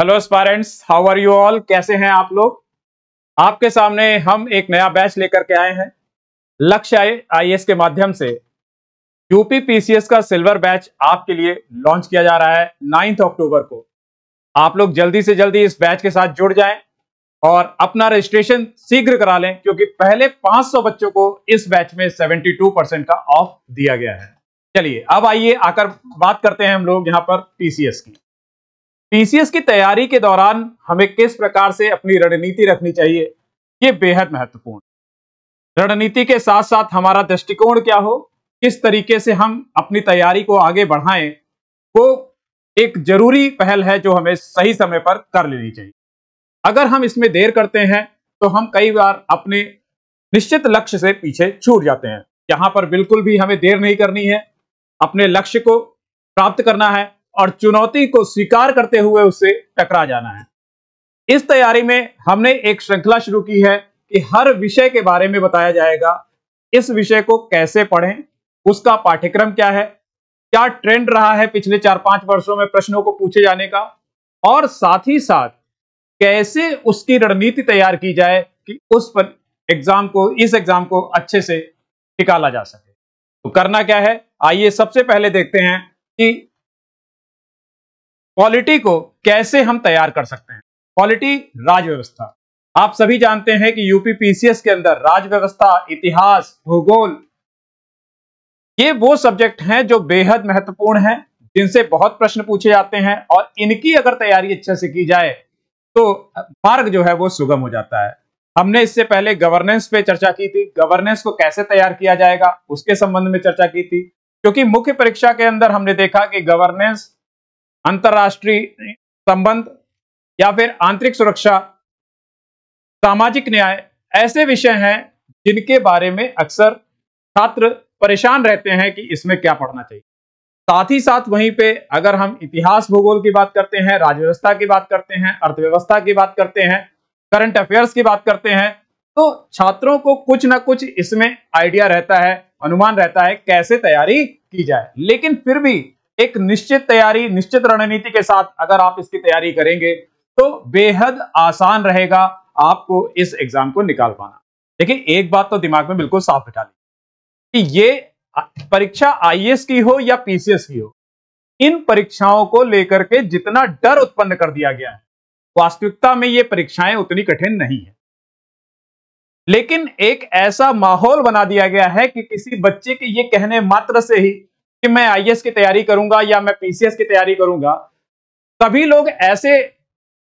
hello parents how are you all कैसे हैं आप लोग आपके सामने हम एक नया बैच लेकर के आए हैं लक्ष्य आई के माध्यम से यूपी पीसीएस का सिल्वर बैच आपके लिए लॉन्च किया जा रहा है नाइन्थ अक्टूबर को आप लोग जल्दी से जल्दी इस बैच के साथ जुड़ जाएं और अपना रजिस्ट्रेशन शीघ्र करा लें क्योंकि पहले 500 बच्चों को इस बैच में 72 परसेंट का ऑफ दिया गया है चलिए अब आइए आकर बात करते हैं हम लोग यहाँ पर पीसीएस की टीसीएस की तैयारी के दौरान हमें किस प्रकार से अपनी रणनीति रखनी चाहिए ये बेहद महत्वपूर्ण रणनीति के साथ साथ हमारा दृष्टिकोण क्या हो किस तरीके से हम अपनी तैयारी को आगे बढ़ाएं वो एक जरूरी पहल है जो हमें सही समय पर कर लेनी चाहिए अगर हम इसमें देर करते हैं तो हम कई बार अपने निश्चित लक्ष्य से पीछे छूट जाते हैं यहाँ पर बिल्कुल भी हमें देर नहीं करनी है अपने लक्ष्य को प्राप्त करना है और चुनौती को स्वीकार करते हुए उससे टकरा जाना है इस तैयारी में हमने एक श्रृंखला शुरू की है कि हर विषय के बारे में बताया जाएगा इस विषय को कैसे पढ़ें उसका पाठ्यक्रम क्या है क्या ट्रेंड रहा है पिछले चार पांच वर्षों में प्रश्नों को पूछे जाने का और साथ ही साथ कैसे उसकी रणनीति तैयार की जाए कि उस पर एग्जाम को इस एग्जाम को अच्छे से निकाला जा सके तो करना क्या है आइए सबसे पहले देखते हैं कि पॉलिटी को कैसे हम तैयार कर सकते हैं पॉलिटी राज व्यवस्था आप सभी जानते हैं कि यूपी पीसीएस के अंदर राज व्यवस्था इतिहास भूगोल ये वो सब्जेक्ट हैं जो बेहद महत्वपूर्ण हैं जिनसे बहुत प्रश्न पूछे जाते हैं और इनकी अगर तैयारी अच्छे से की जाए तो मार्ग जो है वो सुगम हो जाता है हमने इससे पहले गवर्नेंस पे चर्चा की थी गवर्नेंस को कैसे तैयार किया जाएगा उसके संबंध में चर्चा की थी क्योंकि मुख्य परीक्षा के अंदर हमने देखा कि गवर्नेंस अंतर्राष्ट्रीय संबंध या फिर आंतरिक सुरक्षा सामाजिक न्याय ऐसे विषय हैं जिनके बारे में अक्सर छात्र परेशान रहते हैं कि इसमें क्या पढ़ना चाहिए साथ ही साथ वहीं पे अगर हम इतिहास भूगोल की बात करते हैं राजव्यवस्था की बात करते हैं अर्थव्यवस्था की बात करते हैं करंट अफेयर्स की बात करते हैं तो छात्रों को कुछ ना कुछ इसमें आइडिया रहता है अनुमान रहता है कैसे तैयारी की जाए लेकिन फिर भी एक निश्चित तैयारी निश्चित रणनीति के साथ अगर आप इसकी तैयारी करेंगे तो बेहद आसान रहेगा आपको इस एग्जाम को निकाल पाना देखिए एक बात तो दिमाग में बिल्कुल साफ बिठा ली कि ये परीक्षा आईएएस की हो या पीसीएस की हो इन परीक्षाओं को लेकर के जितना डर उत्पन्न कर दिया गया है वास्तविकता में ये परीक्षाएं उतनी कठिन नहीं है लेकिन एक ऐसा माहौल बना दिया गया है कि किसी बच्चे के ये कहने मात्र से ही कि मैं आईएएस की तैयारी करूंगा या मैं पीसीएस की तैयारी करूंगा सभी लोग ऐसे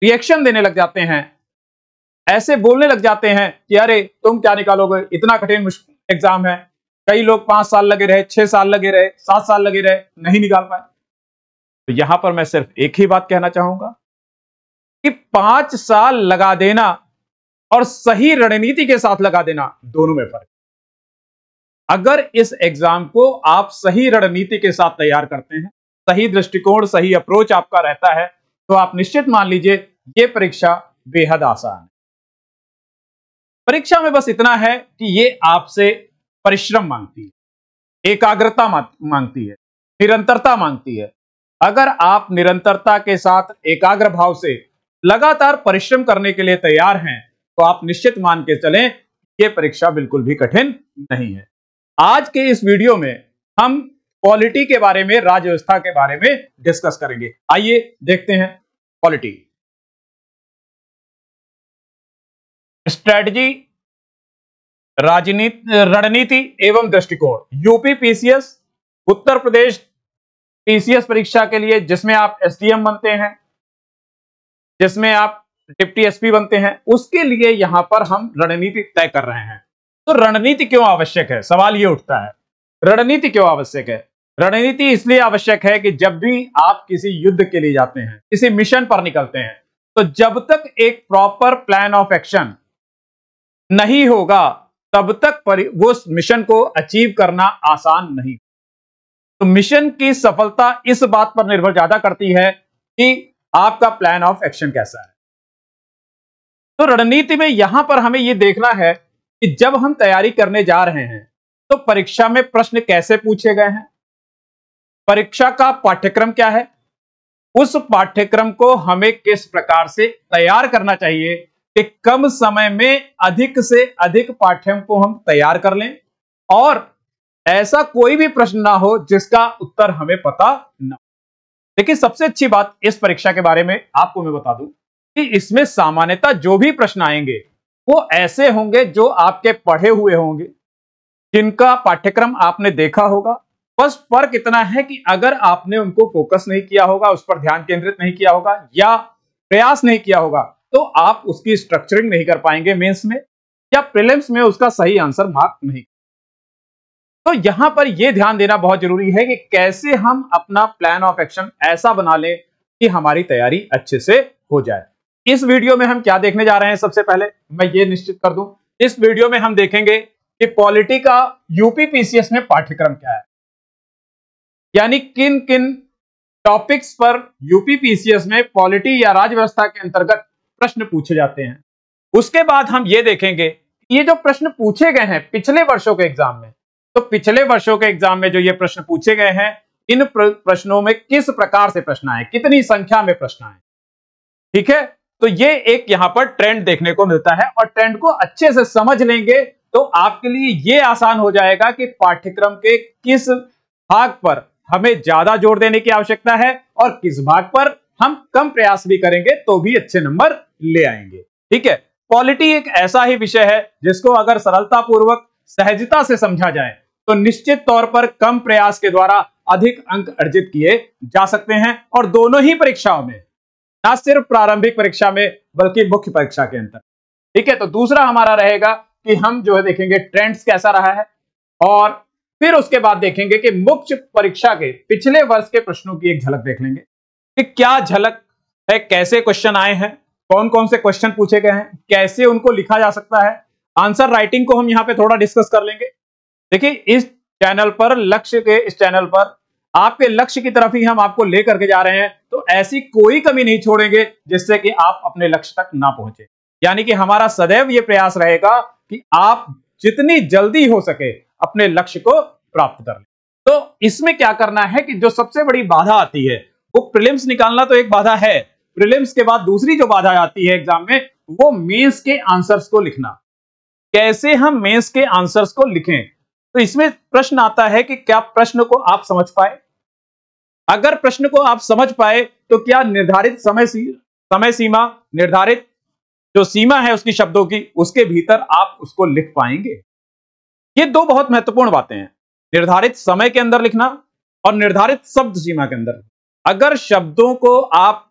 रिएक्शन देने लग जाते हैं ऐसे बोलने लग जाते हैं कि अरे तुम क्या निकालोगे इतना कठिन एग्जाम है कई लोग पांच साल लगे रहे छह साल लगे रहे सात साल लगे रहे नहीं निकाल पाए तो यहां पर मैं सिर्फ एक ही बात कहना चाहूंगा कि पांच साल लगा देना और सही रणनीति के साथ लगा देना दोनों में फर्क अगर इस एग्जाम को आप सही रणनीति के साथ तैयार करते हैं सही दृष्टिकोण सही अप्रोच आपका रहता है तो आप निश्चित मान लीजिए ये परीक्षा बेहद आसान है परीक्षा में बस इतना है कि ये आपसे परिश्रम मांगती है एकाग्रता मांगती है निरंतरता मांगती है अगर आप निरंतरता के साथ एकाग्र भाव से लगातार परिश्रम करने के लिए तैयार हैं तो आप निश्चित मान के चलें ये परीक्षा बिल्कुल भी कठिन नहीं है आज के इस वीडियो में हम पॉलिटी के बारे में राज्य व्यवस्था के बारे में डिस्कस करेंगे आइए देखते हैं पॉलिटी स्ट्रेटजी राजनीति रणनीति एवं दृष्टिकोण UP PCS Uttar Pradesh PCS परीक्षा के लिए जिसमें आप एसडीएम बनते हैं जिसमें आप डिप्टी एसपी बनते हैं उसके लिए यहां पर हम रणनीति तय कर रहे हैं तो रणनीति क्यों आवश्यक है सवाल ये उठता है रणनीति क्यों आवश्यक है रणनीति इसलिए आवश्यक है कि जब भी आप किसी युद्ध के लिए जाते हैं किसी मिशन पर निकलते हैं तो जब तक एक प्रॉपर प्लान ऑफ एक्शन नहीं होगा तब तक वो मिशन को अचीव करना आसान नहीं तो मिशन की सफलता इस बात पर निर्भर ज्यादा करती है कि आपका प्लान ऑफ एक्शन कैसा है तो रणनीति में यहां पर हमें यह देखना है कि जब हम तैयारी करने जा रहे हैं तो परीक्षा में प्रश्न कैसे पूछे गए हैं परीक्षा का पाठ्यक्रम क्या है उस पाठ्यक्रम को हमें किस प्रकार से तैयार करना चाहिए कि कम समय में अधिक से अधिक पाठ्यक्रम को हम तैयार कर लें और ऐसा कोई भी प्रश्न ना हो जिसका उत्तर हमें पता ना देखिए सबसे अच्छी बात इस परीक्षा के बारे में आपको मैं बता दूं कि इसमें सामान्यता जो भी प्रश्न आएंगे वो ऐसे होंगे जो आपके पढ़े हुए होंगे जिनका पाठ्यक्रम आपने देखा होगा बस फर्क इतना है कि अगर आपने उनको फोकस नहीं किया होगा उस पर ध्यान केंद्रित नहीं किया होगा या प्रयास नहीं किया होगा तो आप उसकी स्ट्रक्चरिंग नहीं कर पाएंगे मेंस में या प्रिलिम्स में उसका सही आंसर मार्क नहीं तो यहां पर यह ध्यान देना बहुत जरूरी है कि कैसे हम अपना प्लान ऑफ एक्शन ऐसा बना लें कि हमारी तैयारी अच्छे से हो जाए इस वीडियो में हम क्या देखने जा रहे हैं सबसे पहले मैं ये निश्चित कर दूं इस वीडियो में हम देखेंगे कि पॉलिटी का यूपी पीसीएस में पाठ्यक्रम क्या है यानी किन किन टॉपिक्स पर यूपी पीसीएस में पॉलिटी या राज्य व्यवस्था के अंतर्गत प्रश्न पूछे जाते हैं उसके बाद हम ये देखेंगे ये जो प्रश्न पूछे गए हैं पिछले वर्षों के एग्जाम में तो पिछले वर्षों के एग्जाम में जो ये प्रश्न पूछे गए हैं इन प्रश्नों में किस प्रकार से प्रश्न आए कितनी संख्या में प्रश्न आए ठीक है तो ये एक यहां पर ट्रेंड देखने को मिलता है और ट्रेंड को अच्छे से समझ लेंगे तो आपके लिए ये आसान हो जाएगा कि पाठ्यक्रम के किस भाग पर हमें ज्यादा जोर देने की आवश्यकता है और किस भाग पर हम कम प्रयास भी करेंगे तो भी अच्छे नंबर ले आएंगे ठीक है पॉलिटी एक ऐसा ही विषय है जिसको अगर सरलता पूर्वक सहजता से समझा जाए तो निश्चित तौर पर कम प्रयास के द्वारा अधिक अंक अर्जित किए जा सकते हैं और दोनों ही परीक्षाओं में ना सिर्फ प्रारंभिक परीक्षा में बल्कि मुख्य परीक्षा के अंतर ठीक है तो दूसरा हमारा रहेगा कि हम जो है देखेंगे ट्रेंड्स कैसा रहा है और फिर उसके बाद देखेंगे कि मुख्य परीक्षा के पिछले वर्ष के प्रश्नों की एक झलक देख लेंगे कि क्या झलक है कैसे क्वेश्चन आए हैं कौन कौन से क्वेश्चन पूछे गए हैं कैसे उनको लिखा जा सकता है आंसर राइटिंग को हम यहाँ पे थोड़ा डिस्कस कर लेंगे देखिए इस चैनल पर लक्ष्य के इस चैनल पर आपके लक्ष्य की तरफ ही हम आपको लेकर के जा रहे हैं तो ऐसी कोई कमी नहीं छोड़ेंगे जिससे कि आप अपने लक्ष्य तक ना पहुंचे यानी कि हमारा सदैव यह प्रयास रहेगा कि आप जितनी जल्दी हो सके अपने लक्ष्य को प्राप्त कर ले तो इसमें क्या करना है कि जो सबसे बड़ी बाधा आती है वो प्रिलिम्स निकालना तो एक बाधा है प्रिलिम्स के बाद दूसरी जो बाधा आती है एग्जाम में वो मेंस के आंसर्स को लिखना कैसे हम मेंस के आंसर्स को लिखें तो इसमें प्रश्न आता है कि क्या प्रश्न को आप समझ पाए अगर प्रश्न को आप समझ पाए तो क्या निर्धारित समय सी, समय सीमा निर्धारित जो सीमा है उसकी शब्दों की उसके भीतर आप उसको लिख पाएंगे ये दो बहुत महत्वपूर्ण बातें हैं निर्धारित समय के अंदर लिखना और निर्धारित शब्द सीमा के अंदर अगर शब्दों को आप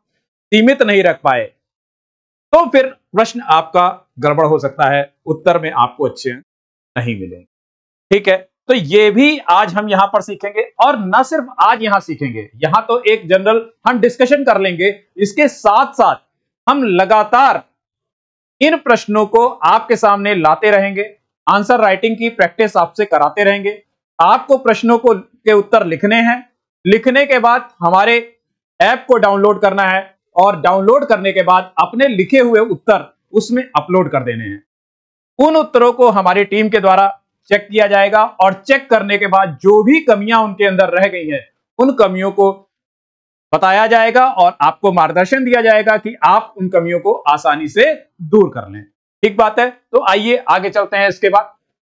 सीमित नहीं रख पाए तो फिर प्रश्न आपका गड़बड़ हो सकता है उत्तर में आपको अच्छे नहीं मिलेंगे ठीक है तो ये भी आज हम यहां पर सीखेंगे और न सिर्फ आज यहां सीखेंगे यहां तो एक जनरल हम डिस्कशन कर लेंगे इसके साथ साथ हम लगातार इन प्रश्नों को आपके सामने लाते रहेंगे आंसर राइटिंग की प्रैक्टिस आपसे कराते रहेंगे आपको प्रश्नों को के उत्तर लिखने हैं लिखने के बाद हमारे ऐप को डाउनलोड करना है और डाउनलोड करने के बाद अपने लिखे हुए उत्तर उसमें अपलोड कर देने हैं उन उत्तरों को हमारी टीम के द्वारा चेक किया जाएगा और चेक करने के बाद जो भी कमियां उनके अंदर रह गई हैं उन कमियों को बताया जाएगा और आपको मार्गदर्शन दिया जाएगा कि आप उन कमियों को आसानी से दूर कर लें ठीक बात है तो आइए आगे चलते हैं इसके बाद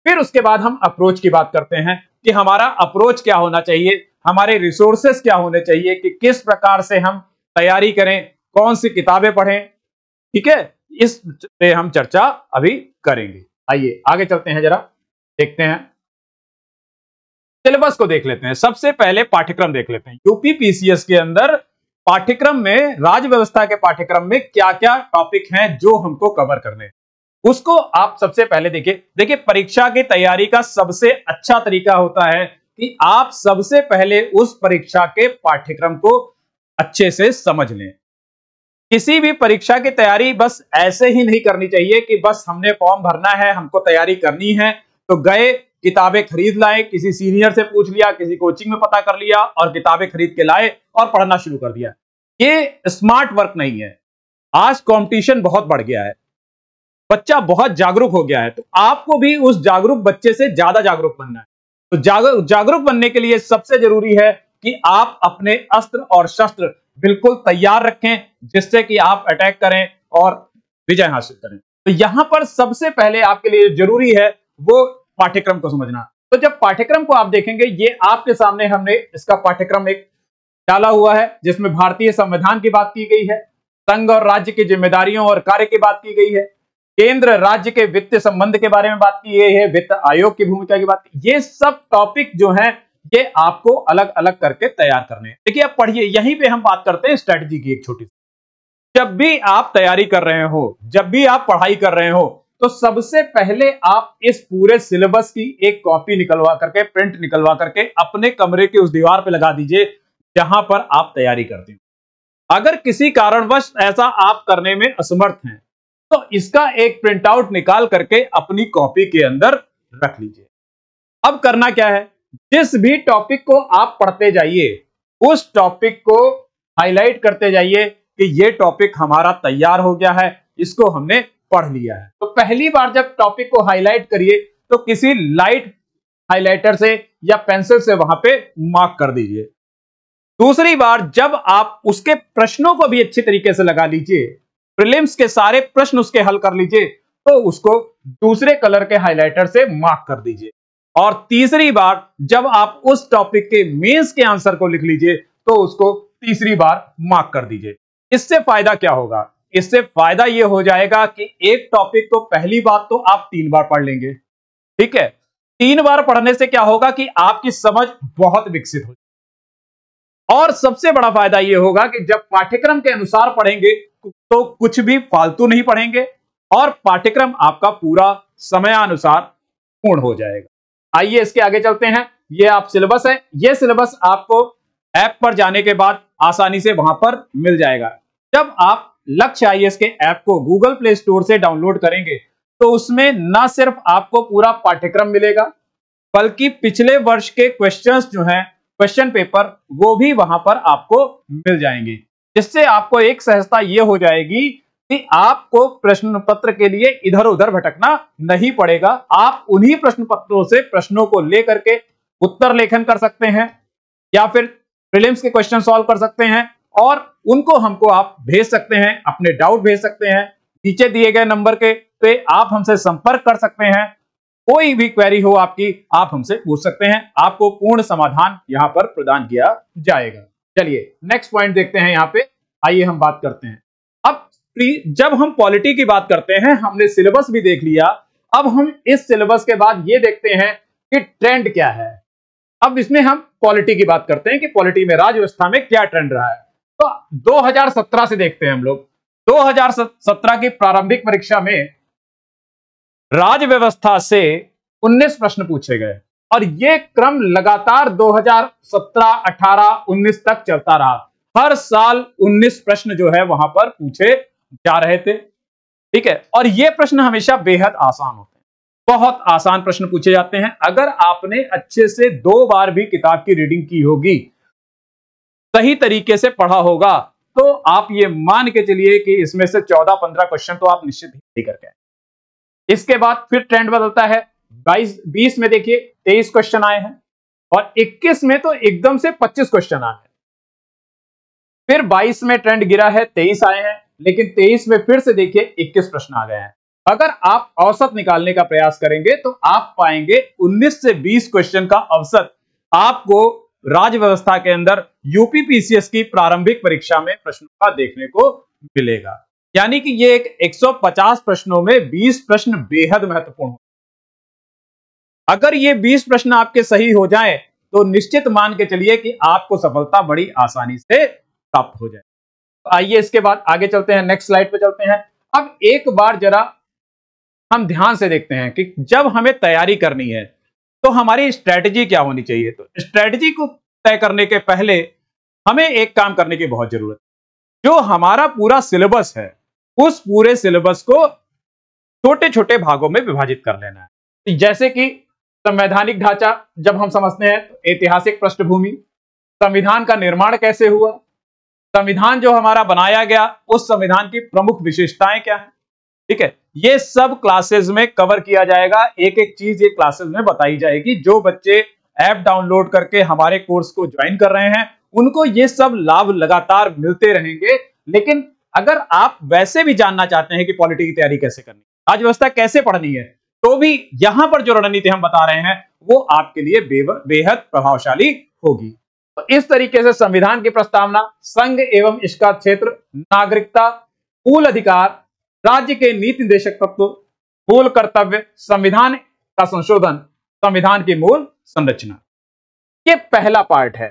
फिर उसके बाद हम अप्रोच की बात करते हैं कि हमारा अप्रोच क्या होना चाहिए हमारे रिसोर्सेस क्या होने चाहिए कि किस प्रकार से हम तैयारी करें कौन सी किताबें पढ़ें ठीक है इस पे हम चर्चा अभी करेंगे आइए आगे चलते हैं जरा देखते हैं सिलेबस को देख लेते हैं सबसे पहले पाठ्यक्रम देख लेते हैं यूपी पीसीएस के अंदर पाठ्यक्रम में राज्य व्यवस्था के पाठ्यक्रम में क्या क्या टॉपिक हैं जो हमको कवर करने उसको आप सबसे पहले देखिए देखिए परीक्षा की तैयारी का सबसे अच्छा तरीका होता है कि आप सबसे पहले उस परीक्षा के पाठ्यक्रम को अच्छे से समझ लें किसी भी परीक्षा की तैयारी बस ऐसे ही नहीं करनी चाहिए कि बस हमने फॉर्म भरना है हमको तैयारी करनी है तो गए किताबें खरीद लाए किसी सीनियर से पूछ लिया किसी कोचिंग में पता कर लिया और किताबें खरीद के लाए और पढ़ना शुरू कर दिया ये स्मार्ट वर्क नहीं है आज कंपटीशन बहुत बढ़ गया है बच्चा बहुत जागरूक हो गया है तो आपको भी उस जागरूक बच्चे से ज्यादा जागरूक बनना है तो जागरूक जागरूक बनने के लिए सबसे जरूरी है कि आप अपने अस्त्र और शस्त्र बिल्कुल तैयार रखें जिससे कि आप अटैक करें और विजय हासिल करें तो यहां पर सबसे पहले आपके लिए जरूरी है वो पाठ्यक्रम को समझना तो जब पाठ्यक्रम को आप देखेंगे ये आपके सामने हमने इसका पाठ्यक्रम एक डाला हुआ है जिसमें भारतीय संविधान की बात की गई है संघ और राज्य की जिम्मेदारियों और कार्य की बात की गई है केंद्र राज्य के वित्त संबंध के बारे में बात की गई है वित्त आयोग की भूमिका की बात की ये सब टॉपिक जो है ये आपको अलग अलग करके तैयार करने हैं देखिए आप पढ़िए यहीं पे हम बात करते हैं स्ट्रेटजी की एक छोटी सी जब भी आप तैयारी कर रहे हो जब भी आप पढ़ाई कर रहे हो तो सबसे पहले आप इस पूरे सिलेबस की एक कॉपी निकलवा करके प्रिंट निकलवा करके अपने कमरे के उस दीवार पर लगा दीजिए जहां पर आप तैयारी करते हो अगर किसी कारणवश ऐसा आप करने में असमर्थ हैं तो इसका एक प्रिंट आउट निकाल करके अपनी कॉपी के अंदर रख लीजिए अब करना क्या है जिस भी टॉपिक को आप पढ़ते जाइए उस टॉपिक को हाईलाइट करते जाइए कि ये टॉपिक हमारा तैयार हो गया है इसको हमने पढ़ लिया है तो पहली बार जब टॉपिक को हाईलाइट करिए तो किसी लाइट हाईलाइटर से या पेंसिल से वहां पे मार्क कर दीजिए दूसरी बार जब आप उसके प्रश्नों को भी अच्छी तरीके से लगा लीजिए प्रिलिम्स के सारे प्रश्न उसके हल कर लीजिए तो उसको दूसरे कलर के हाईलाइटर से मार्क कर दीजिए और तीसरी बार जब आप उस टॉपिक के मेंस के आंसर को लिख लीजिए तो उसको तीसरी बार मार्क कर दीजिए इससे फायदा क्या होगा इससे फायदा यह हो जाएगा कि एक टॉपिक को पहली बात तो आप तीन बार पढ़ लेंगे ठीक है तीन बार पढ़ने से क्या होगा कि आपकी समझ बहुत विकसित हो और सबसे बड़ा फायदा यह होगा कि जब पाठ्यक्रम के अनुसार पढ़ेंगे तो कुछ भी फालतू नहीं पढ़ेंगे और पाठ्यक्रम आपका पूरा समयानुसार पूर्ण हो जाएगा आइए इसके आगे चलते हैं यह आप सिलेबस है यह सिलेबस आपको ऐप पर जाने के बाद आसानी से वहां पर मिल जाएगा जब आप लक्ष्य आई के ऐप को गूगल प्ले स्टोर से डाउनलोड करेंगे तो उसमें ना सिर्फ आपको पूरा पाठ्यक्रम मिलेगा बल्कि पिछले वर्ष के क्वेश्चंस जो हैं क्वेश्चन पेपर वो भी वहां पर आपको मिल जाएंगे जिससे आपको एक सहजता ये हो जाएगी कि आपको प्रश्न पत्र के लिए इधर उधर भटकना नहीं पड़ेगा आप उन्हीं प्रश्न पत्रों से प्रश्नों को लेकर के उत्तर लेखन कर सकते हैं या फिर प्रिलिम्स के क्वेश्चन सॉल्व कर सकते हैं और उनको हमको आप भेज सकते हैं अपने डाउट भेज सकते हैं नीचे दिए गए नंबर के पे आप हमसे संपर्क कर सकते हैं कोई भी क्वेरी हो आपकी आप हमसे पूछ सकते हैं आपको पूर्ण समाधान यहाँ पर प्रदान किया जाएगा चलिए नेक्स्ट पॉइंट देखते हैं यहाँ पे आइए हम बात करते हैं अब जब हम पॉलिटी की बात करते हैं हमने सिलेबस भी देख लिया अब हम इस सिलेबस के बाद ये देखते हैं कि ट्रेंड क्या है अब इसमें हम पॉलिटी की बात करते हैं कि पॉलिटी में राजव्यवस्था व्यवस्था में क्या ट्रेंड रहा है तो 2017 से देखते हैं हम लोग 2017 की प्रारंभिक परीक्षा में राज व्यवस्था से 19 प्रश्न पूछे गए और ये क्रम लगातार 2017, 18, 19 तक चलता रहा हर साल 19 प्रश्न जो है वहां पर पूछे जा रहे थे ठीक है और ये प्रश्न हमेशा बेहद आसान होते हैं बहुत आसान प्रश्न पूछे जाते हैं अगर आपने अच्छे से दो बार भी किताब की रीडिंग की होगी सही तरीके से पढ़ा होगा तो आप ये मान के चलिए कि इसमें से चौदह पंद्रह क्वेश्चन तो आप निश्चित ही करके इसके बाद फिर ट्रेंड बदलता है बाईस बीस में देखिए तेईस क्वेश्चन आए हैं और इक्कीस में तो एकदम से पच्चीस क्वेश्चन आए हैं फिर 22 में ट्रेंड गिरा है 23 आए हैं लेकिन 23 में फिर से देखिए 21 प्रश्न आ गए हैं अगर आप औसत निकालने का प्रयास करेंगे तो आप पाएंगे 19 से 20 क्वेश्चन का अवसर आपको राज्य व्यवस्था के अंदर यूपीपीसीएस की प्रारंभिक परीक्षा में प्रश्नों का देखने को मिलेगा यानी कि ये एक 150 प्रश्नों में 20 प्रश्न बेहद महत्वपूर्ण अगर ये 20 प्रश्न आपके सही हो जाएं तो निश्चित मान के चलिए कि आपको सफलता बड़ी आसानी से प्राप्त हो जाए तो आइए इसके बाद आगे चलते हैं नेक्स्ट स्लाइड पर चलते हैं अब एक बार जरा हम ध्यान से देखते हैं कि जब हमें तैयारी करनी है तो हमारी स्ट्रैटेजी क्या होनी चाहिए तो स्ट्रैटेजी को तय करने के पहले हमें एक काम करने की बहुत जरूरत है जो हमारा पूरा सिलेबस है उस पूरे सिलेबस को छोटे छोटे भागों में विभाजित कर लेना है जैसे कि संवैधानिक ढांचा जब हम समझते हैं तो ऐतिहासिक पृष्ठभूमि संविधान का निर्माण कैसे हुआ संविधान जो हमारा बनाया गया उस संविधान की प्रमुख विशेषताएं क्या है ठीक है ये सब क्लासेस में कवर किया जाएगा एक एक चीज ये क्लासेस में बताई जाएगी जो बच्चे ऐप डाउनलोड करके हमारे कोर्स को ज्वाइन कर रहे हैं उनको ये सब लाभ लगातार मिलते रहेंगे लेकिन अगर आप वैसे भी जानना चाहते हैं कि पॉलिटी की तैयारी कैसे करनी है व्यवस्था कैसे पढ़नी है तो भी यहां पर जो रणनीति हम बता रहे हैं वो आपके लिए बेहद प्रभावशाली होगी तो इस तरीके से संविधान की प्रस्तावना संघ एवं इसका क्षेत्र नागरिकता मूल अधिकार राज्य के नीति निदेशक तत्व मूल कर्तव्य संविधान का संशोधन संविधान की मूल संरचना ये पहला पार्ट है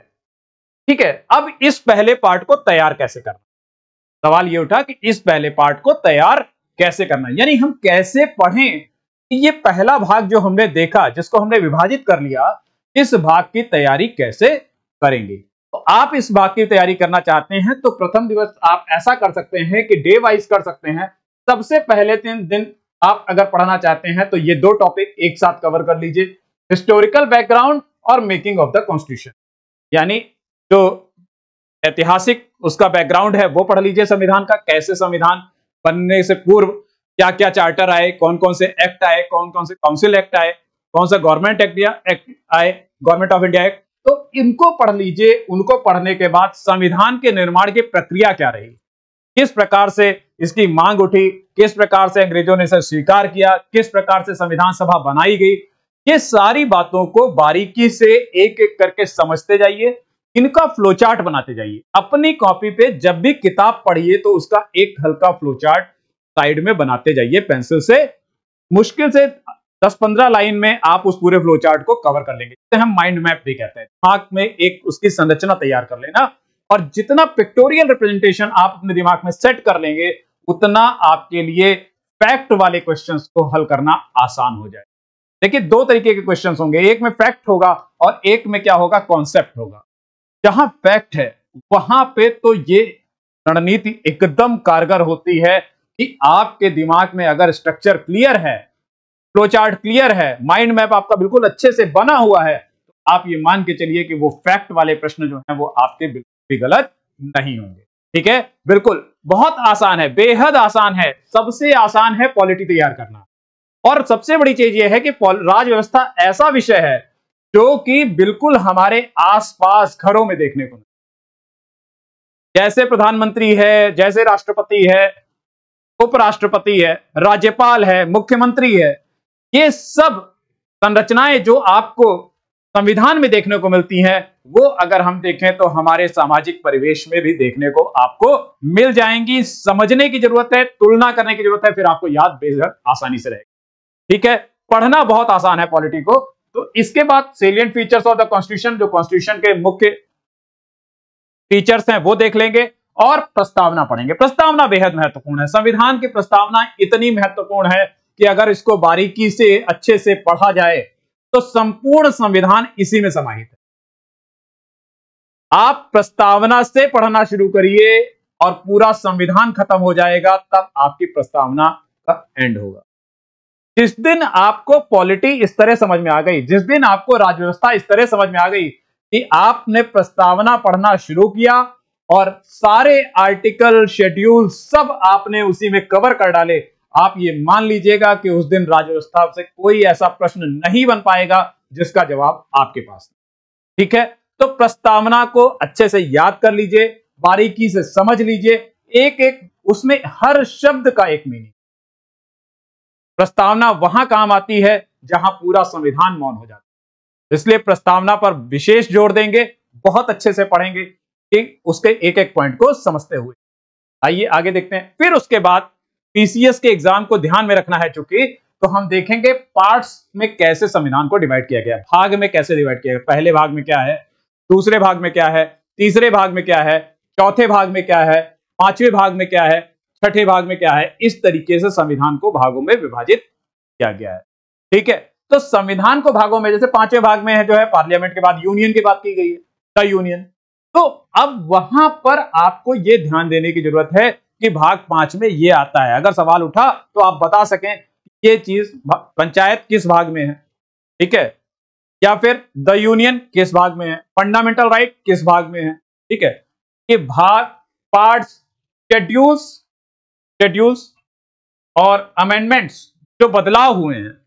ठीक है अब इस पहले पार्ट को तैयार कैसे करना सवाल ये उठा कि इस पहले पार्ट को तैयार कैसे करना यानी हम कैसे पढ़ें ये पहला भाग जो हमने देखा जिसको हमने विभाजित कर लिया इस भाग की तैयारी कैसे करेंगे तो आप इस भाग की तैयारी करना चाहते हैं तो प्रथम दिवस आप ऐसा कर सकते हैं कि डे वाइज कर सकते हैं सबसे पहले तीन दिन आप अगर पढ़ना चाहते हैं तो ये दो टॉपिक एक साथ कवर कर लीजिए हिस्टोरिकल बैकग्राउंड और मेकिंग ऑफ द कॉन्स्टिट्यूशन यानी जो ऐतिहासिक उसका बैकग्राउंड है वो पढ़ लीजिए संविधान का कैसे संविधान बनने से पूर्व क्या क्या चार्टर आए कौन कौन से एक्ट आए कौन कौन से काउंसिल एक्ट आए कौन सा गवर्नमेंट एक्ट या एक्ट आए गवर्नमेंट ऑफ इंडिया एक्ट तो इनको पढ़ लीजिए उनको पढ़ने के बाद संविधान के निर्माण की प्रक्रिया क्या रही किस प्रकार से इसकी मांग उठी किस प्रकार से अंग्रेजों ने इसे स्वीकार किया किस प्रकार से संविधान सभा बनाई गई ये सारी बातों को बारीकी से एक एक करके समझते जाइए इनका फ्लोचार्ट बनाते जाइए अपनी कॉपी पे जब भी किताब पढ़िए तो उसका एक हल्का फ्लोचार्ट साइड में बनाते जाइए पेंसिल से मुश्किल से 10-15 लाइन में आप उस पूरे फ्लोचार्ट को कवर कर लेंगे जिसे हम माइंड मैप भी कहते हैं दिमाग में एक उसकी संरचना तैयार कर लेना और जितना पिक्टोरियल रिप्रेजेंटेशन आप अपने दिमाग में सेट कर लेंगे उतना आपके लिए फैक्ट वाले क्वेश्चन को हल करना आसान हो जाए देखिए दो तरीके के क्वेश्चन होंगे एक में फैक्ट होगा और एक में क्या होगा कॉन्सेप्ट होगा जहां फैक्ट है वहां पे तो ये रणनीति एकदम कारगर होती है कि आपके दिमाग में अगर स्ट्रक्चर क्लियर है फ्लोचार्ट क्लियर है माइंड मैप आपका बिल्कुल अच्छे से बना हुआ है तो आप ये मान के चलिए कि वो फैक्ट वाले प्रश्न जो हैं वो आपके बिल्कुल भी गलत नहीं होंगे ठीक है बिल्कुल बहुत आसान है बेहद आसान है सबसे आसान है पॉलिटी तैयार करना और सबसे बड़ी चीज यह है कि राज व्यवस्था ऐसा विषय है जो कि बिल्कुल हमारे आसपास घरों में देखने को जैसे प्रधानमंत्री है जैसे राष्ट्रपति है उपराष्ट्रपति है राज्यपाल है मुख्यमंत्री है ये सब संरचनाएं जो आपको संविधान में देखने को मिलती हैं वो अगर हम देखें तो हमारे सामाजिक परिवेश में भी देखने को आपको मिल जाएंगी समझने की जरूरत है तुलना करने की जरूरत है फिर आपको याद बेहद आसानी से रहेगी ठीक है पढ़ना बहुत आसान है पॉलिटी को तो इसके बाद salient features of the constitution जो कॉन्स्टिट्यूशन के मुख्य फीचर्स हैं वो देख लेंगे और प्रस्तावना पढ़ेंगे प्रस्तावना बेहद महत्वपूर्ण है संविधान की प्रस्तावना इतनी महत्वपूर्ण है कि अगर इसको बारीकी से अच्छे से पढ़ा जाए तो संपूर्ण संविधान इसी में समाहित है आप प्रस्तावना से पढ़ना शुरू करिए और पूरा संविधान खत्म हो जाएगा तब आपकी प्रस्तावना का एंड होगा जिस दिन आपको पॉलिटी इस तरह समझ में आ गई जिस दिन आपको राजव्यवस्था इस तरह समझ में आ गई कि आपने प्रस्तावना पढ़ना शुरू किया और सारे आर्टिकल शेड्यूल सब आपने उसी में कवर कर डाले आप ये मान लीजिएगा कि उस दिन राजू से कोई ऐसा प्रश्न नहीं बन पाएगा जिसका जवाब आपके पास ठीक है तो प्रस्तावना को अच्छे से याद कर लीजिए बारीकी से समझ लीजिए एक एक उसमें हर शब्द का एक मीनिंग प्रस्तावना वहां काम आती है जहां पूरा संविधान मौन हो जाता है इसलिए प्रस्तावना पर विशेष जोर देंगे बहुत अच्छे से पढ़ेंगे कि उसके एक एक पॉइंट को समझते हुए आइए आगे देखते हैं फिर उसके बाद पीसीएस के एग्जाम को ध्यान में रखना है चूंकि तो हम देखेंगे पार्ट्स में कैसे संविधान को डिवाइड किया गया भाग में कैसे डिवाइड किया गया पहले भाग में क्या है दूसरे भाग में क्या है तीसरे भाग में क्या है चौथे भाग में क्या है पांचवें भाग में क्या है छठे भाग में क्या है इस तरीके से संविधान को भागों में विभाजित किया गया है ठीक है तो संविधान को भागों में जैसे पांचवें भाग में है जो है पार्लियामेंट के बाद यूनियन की बात की गई है यूनियन तो अब वहां पर आपको यह ध्यान देने की जरूरत है कि भाग पांच में ये आता है अगर सवाल उठा तो आप बता सकें ये चीज पंचायत किस भाग में है ठीक है या फिर द यूनियन किस भाग में है फंडामेंटल राइट किस भाग में है ठीक है ये भाग पार्ट्स शेड्यूल्स शेड्यूल्स और अमेंडमेंट्स जो बदलाव हुए हैं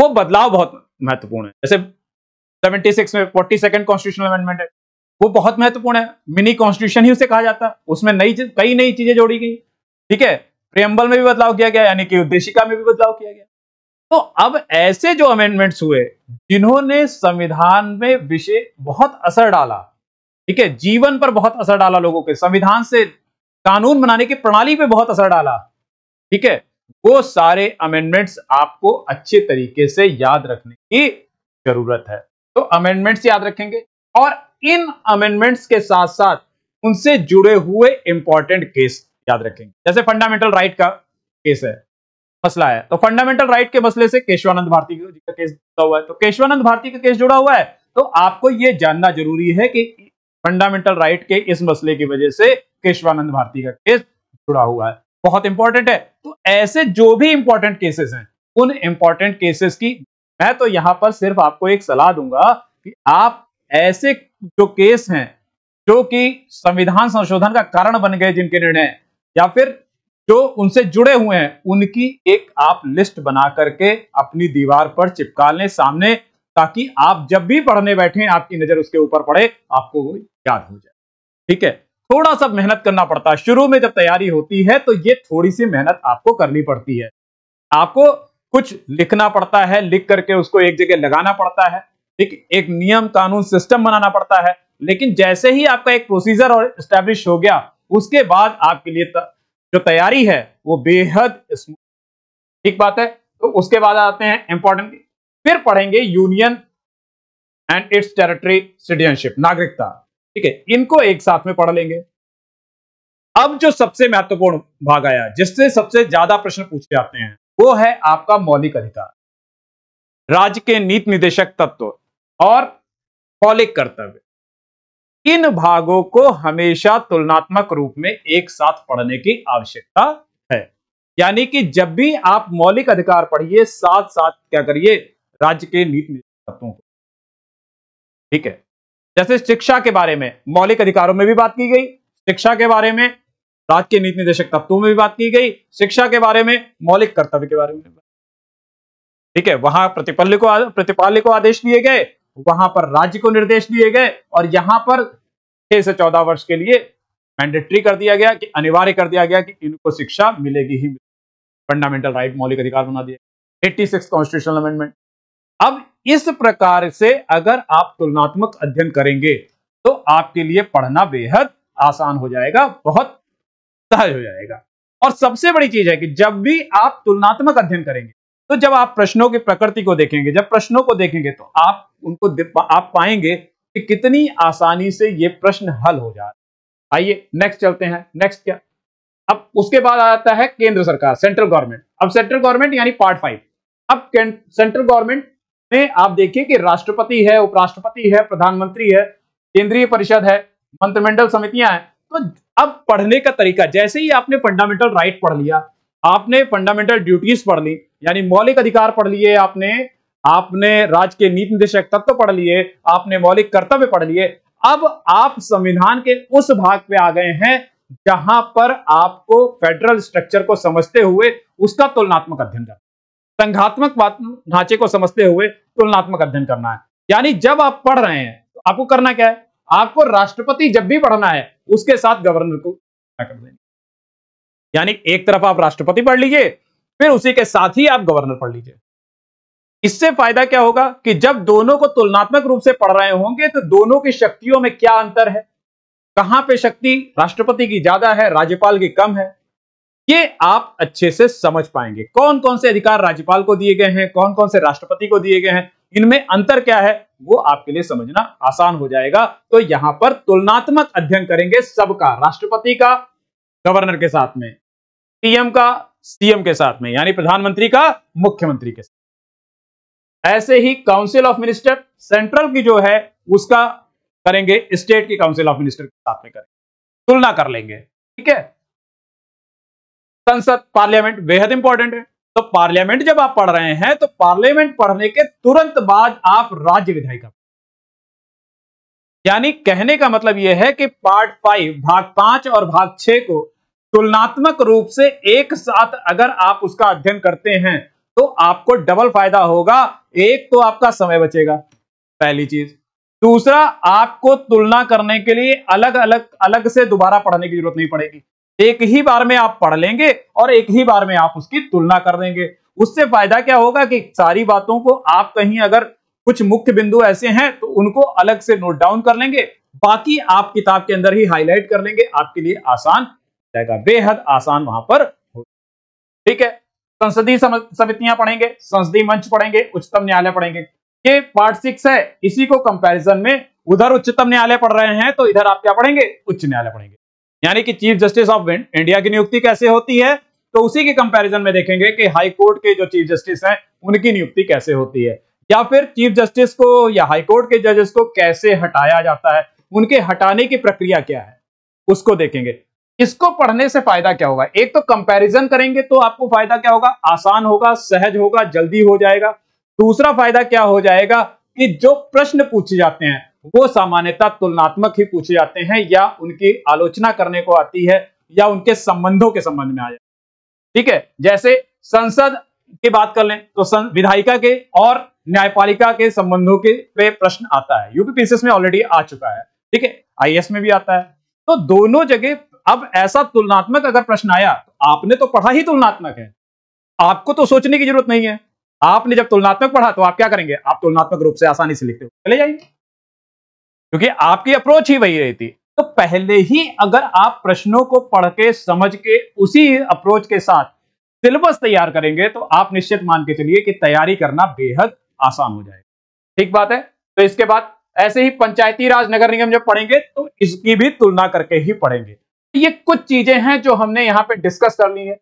वो बदलाव बहुत महत्वपूर्ण है जैसे 76 में फोर्टी सेकेंड कॉन्स्टिट्यूशनल अमेंडमेंट है वो बहुत महत्वपूर्ण है मिनी कॉन्स्टिट्यूशन ही उसे कहा जाता है उसमें नई कई नई चीजें जोड़ी गई ठीक है प्रियम्बल में भी बदलाव किया गया यानी कि उद्देशिका में भी बदलाव किया गया तो अब ऐसे जो अमेंडमेंट्स हुए जिन्होंने संविधान में विषय बहुत असर डाला ठीक है जीवन पर बहुत असर डाला लोगों के संविधान से कानून बनाने की प्रणाली पर बहुत असर डाला ठीक है वो सारे अमेंडमेंट्स आपको अच्छे तरीके से याद रखने की जरूरत है तो अमेंडमेंट्स याद रखेंगे और इन अमेंडमेंट्स के साथ साथ उनसे जुड़े हुए इंपॉर्टेंट केस याद रखेंगे जैसे फंडामेंटल राइट का केस है मसला है तो फंडामेंटल राइट के मसले से केशवानंद भारती का केस जुड़ा हुआ है तो केशवानंद भारती का केस जुड़ा हुआ है तो आपको यह जानना जरूरी है कि फंडामेंटल राइट के इस मसले की वजह से केशवानंद भारती का केस जुड़ा हुआ है बहुत इंपॉर्टेंट है तो ऐसे जो भी इंपॉर्टेंट केसेस हैं उन इंपॉर्टेंट केसेस की मैं तो यहां पर सिर्फ आपको एक सलाह दूंगा कि आप ऐसे जो केस हैं जो कि संविधान संशोधन का कारण बन गए जिनके निर्णय या फिर जो उनसे जुड़े हुए हैं उनकी एक आप लिस्ट बना करके अपनी दीवार पर चिपका लें सामने ताकि आप जब भी पढ़ने बैठे आपकी नजर उसके ऊपर पड़े आपको वो याद हो जाए ठीक है थोड़ा सा मेहनत करना पड़ता है शुरू में जब तैयारी होती है तो ये थोड़ी सी मेहनत आपको करनी पड़ती है आपको कुछ लिखना पड़ता है लिख करके उसको एक जगह लगाना पड़ता है ठीक एक नियम कानून सिस्टम बनाना पड़ता है लेकिन जैसे ही आपका एक प्रोसीजर और स्टैब्लिश हो गया उसके बाद आपके लिए जो तैयारी है वो बेहद ठीक बात है तो उसके बाद आते हैं इंपॉर्टेंट फिर पढ़ेंगे union and its territory citizenship नागरिकता ठीक है इनको एक साथ में पढ़ लेंगे अब जो सबसे महत्वपूर्ण भाग आया जिससे सबसे ज्यादा प्रश्न पूछे जाते हैं वो है आपका मौलिक अधिकार राज्य के नीति निदेशक तत्व और कौलिक कर्तव्य इन भागों को हमेशा तुलनात्मक रूप में एक साथ पढ़ने की आवश्यकता है यानी कि जब भी आप मौलिक अधिकार पढ़िए साथ साथ क्या करिए राज्य के नीति तत्वों को ठीक है जैसे शिक्षा के बारे में मौलिक अधिकारों में भी बात की गई शिक्षा के बारे में राज्य के नीति निदेशक तत्वों में भी बात की गई शिक्षा के बारे में मौलिक कर्तव्य के बारे में ठीक है वहां प्रतिपल्य को प्रतिपाल्य को आदेश दिए गए वहां पर राज्य को निर्देश दिए गए और यहां पर छह से चौदह वर्ष के लिए मैंडेटरी कर दिया गया कि अनिवार्य कर दिया गया कि इनको शिक्षा मिलेगी ही फंडामेंटल राइट मौलिक अधिकार बना दिया एट्टी सिक्स कॉन्स्टिट्यूशनल अमेंडमेंट अब इस प्रकार से अगर आप तुलनात्मक अध्ययन करेंगे तो आपके लिए पढ़ना बेहद आसान हो जाएगा बहुत सहज हो जाएगा और सबसे बड़ी चीज है कि जब भी आप तुलनात्मक अध्ययन करेंगे तो जब आप प्रश्नों की प्रकृति को देखेंगे जब प्रश्नों को देखेंगे तो आप उनको आप पाएंगे कि कितनी आसानी से ये प्रश्न हल हो जा रहे आइए नेक्स्ट चलते हैं नेक्स्ट क्या अब उसके बाद आ जाता है केंद्र सरकार सेंट्रल गवर्नमेंट अब सेंट्रल गवर्नमेंट यानी पार्ट फाइव अब सेंट्रल गवर्नमेंट में आप देखिए कि राष्ट्रपति है उपराष्ट्रपति है प्रधानमंत्री है केंद्रीय परिषद है मंत्रिमंडल समितियां हैं तो अब पढ़ने का तरीका जैसे ही आपने फंडामेंटल राइट पढ़ लिया आपने फंडामेंटल ड्यूटीज पढ़ ली यानी मौलिक अधिकार पढ़ लिए आपने आपने राज्य के नीति निदेशक तत्व पढ़ लिए आपने मौलिक कर्तव्य पढ़ लिए अब आप संविधान के उस भाग पे आ गए हैं जहां पर आपको फेडरल स्ट्रक्चर को समझते हुए उसका तुलनात्मक अध्ययन करना संघात्मक ढांचे को समझते हुए तुलनात्मक अध्ययन करना है यानी जब आप पढ़ रहे हैं तो आपको करना क्या है आपको राष्ट्रपति जब भी पढ़ना है उसके साथ गवर्नर को कर देना यानी एक तरफ आप राष्ट्रपति पढ़ लीजिए फिर उसी के साथ ही आप गवर्नर पढ़ लीजिए इससे फायदा क्या होगा कि जब दोनों को तुलनात्मक रूप से पढ़ रहे होंगे तो दोनों की शक्तियों में क्या अंतर है कहां पे शक्ति राष्ट्रपति की ज्यादा है राज्यपाल की कम है ये आप अच्छे से समझ पाएंगे कौन कौन से अधिकार राज्यपाल को दिए गए हैं कौन कौन से राष्ट्रपति को दिए गए हैं इनमें अंतर क्या है वो आपके लिए समझना आसान हो जाएगा तो यहां पर तुलनात्मक अध्ययन करेंगे सबका राष्ट्रपति का गवर्नर के साथ में पीएम का सीएम के साथ में यानी प्रधानमंत्री का मुख्यमंत्री के साथ ऐसे ही काउंसिल ऑफ मिनिस्टर सेंट्रल की जो है उसका करेंगे स्टेट की काउंसिल ऑफ मिनिस्टर के साथ में करेंगे तुलना कर लेंगे ठीक है संसद पार्लियामेंट बेहद इंपॉर्टेंट है तो पार्लियामेंट जब आप पढ़ रहे हैं तो पार्लियामेंट पढ़ने के तुरंत बाद आप राज्य विधायिका यानी कहने का मतलब यह है कि पार्ट फाइव भाग पांच और भाग छह को तुलनात्मक रूप से एक साथ अगर आप उसका अध्ययन करते हैं तो आपको डबल फायदा होगा एक तो आपका समय बचेगा पहली चीज दूसरा आपको तुलना करने के लिए अलग अलग अलग से दोबारा पढ़ने की जरूरत नहीं पड़ेगी एक ही बार में आप पढ़ लेंगे और एक ही बार में आप उसकी तुलना कर देंगे उससे फायदा क्या होगा कि सारी बातों को आप कहीं अगर कुछ मुख्य बिंदु ऐसे हैं तो उनको अलग से नोट डाउन कर लेंगे बाकी आप किताब के अंदर ही हाईलाइट कर लेंगे आपके लिए आसान जाएगा बेहद आसान वहां पर हो ठीक है संसदीय समितियां पढ़ेंगे संसदीय मंच पढ़ेंगे उच्चतम न्यायालय पढ़ेंगे ये पार्ट सिक्स है इसी को कंपैरिजन में उधर उच्चतम न्यायालय पढ़ रहे हैं तो इधर आप क्या पढ़ेंगे उच्च न्यायालय पढ़ेंगे यानी कि चीफ जस्टिस ऑफ इंडिया की नियुक्ति कैसे होती है तो उसी के कंपैरिजन में देखेंगे कि हाई कोर्ट के जो चीफ जस्टिस हैं उनकी नियुक्ति कैसे होती है या फिर चीफ जस्टिस को या हाई कोर्ट के जजेस को कैसे हटाया जाता है उनके हटाने की प्रक्रिया क्या है उसको देखेंगे इसको पढ़ने से फायदा क्या होगा एक तो कंपैरिजन करेंगे तो आपको फायदा क्या होगा आसान होगा सहज होगा जल्दी हो जाएगा दूसरा फायदा क्या हो जाएगा कि जो प्रश्न पूछे जाते हैं वो सामान्यता तुलनात्मक ही पूछे जाते हैं या उनकी आलोचना करने को आती है या उनके संबंधों के संबंध में आ जाए ठीक है जैसे संसद की बात कर लें तो विधायिका के और न्यायपालिका के संबंधों के पे प्रश्न आता है यूपीपीसीएस में ऑलरेडी आ चुका है ठीक है आईएएस में भी आता है तो दोनों जगह अब ऐसा तुलनात्मक अगर प्रश्न आया तो आपने तो पढ़ा ही तुलनात्मक है आपको तो सोचने की जरूरत नहीं है आपने जब तुलनात्मक पढ़ा तो आप क्या करेंगे आप तुलनात्मक रूप से आसानी से लिखते हो चले जाइए क्योंकि आपकी अप्रोच ही वही रहती तो पहले ही अगर आप प्रश्नों को पढ़ के समझ के उसी अप्रोच के साथ सिलेबस तैयार करेंगे तो आप निश्चित मान के चलिए कि तैयारी करना बेहद आसान हो जाएगा ठीक बात है तो इसके बाद ऐसे ही पंचायती राज नगर निगम जब पढ़ेंगे तो इसकी भी तुलना करके ही पढ़ेंगे ये कुछ चीजें हैं जो हमने यहां पे डिस्कस कर ली है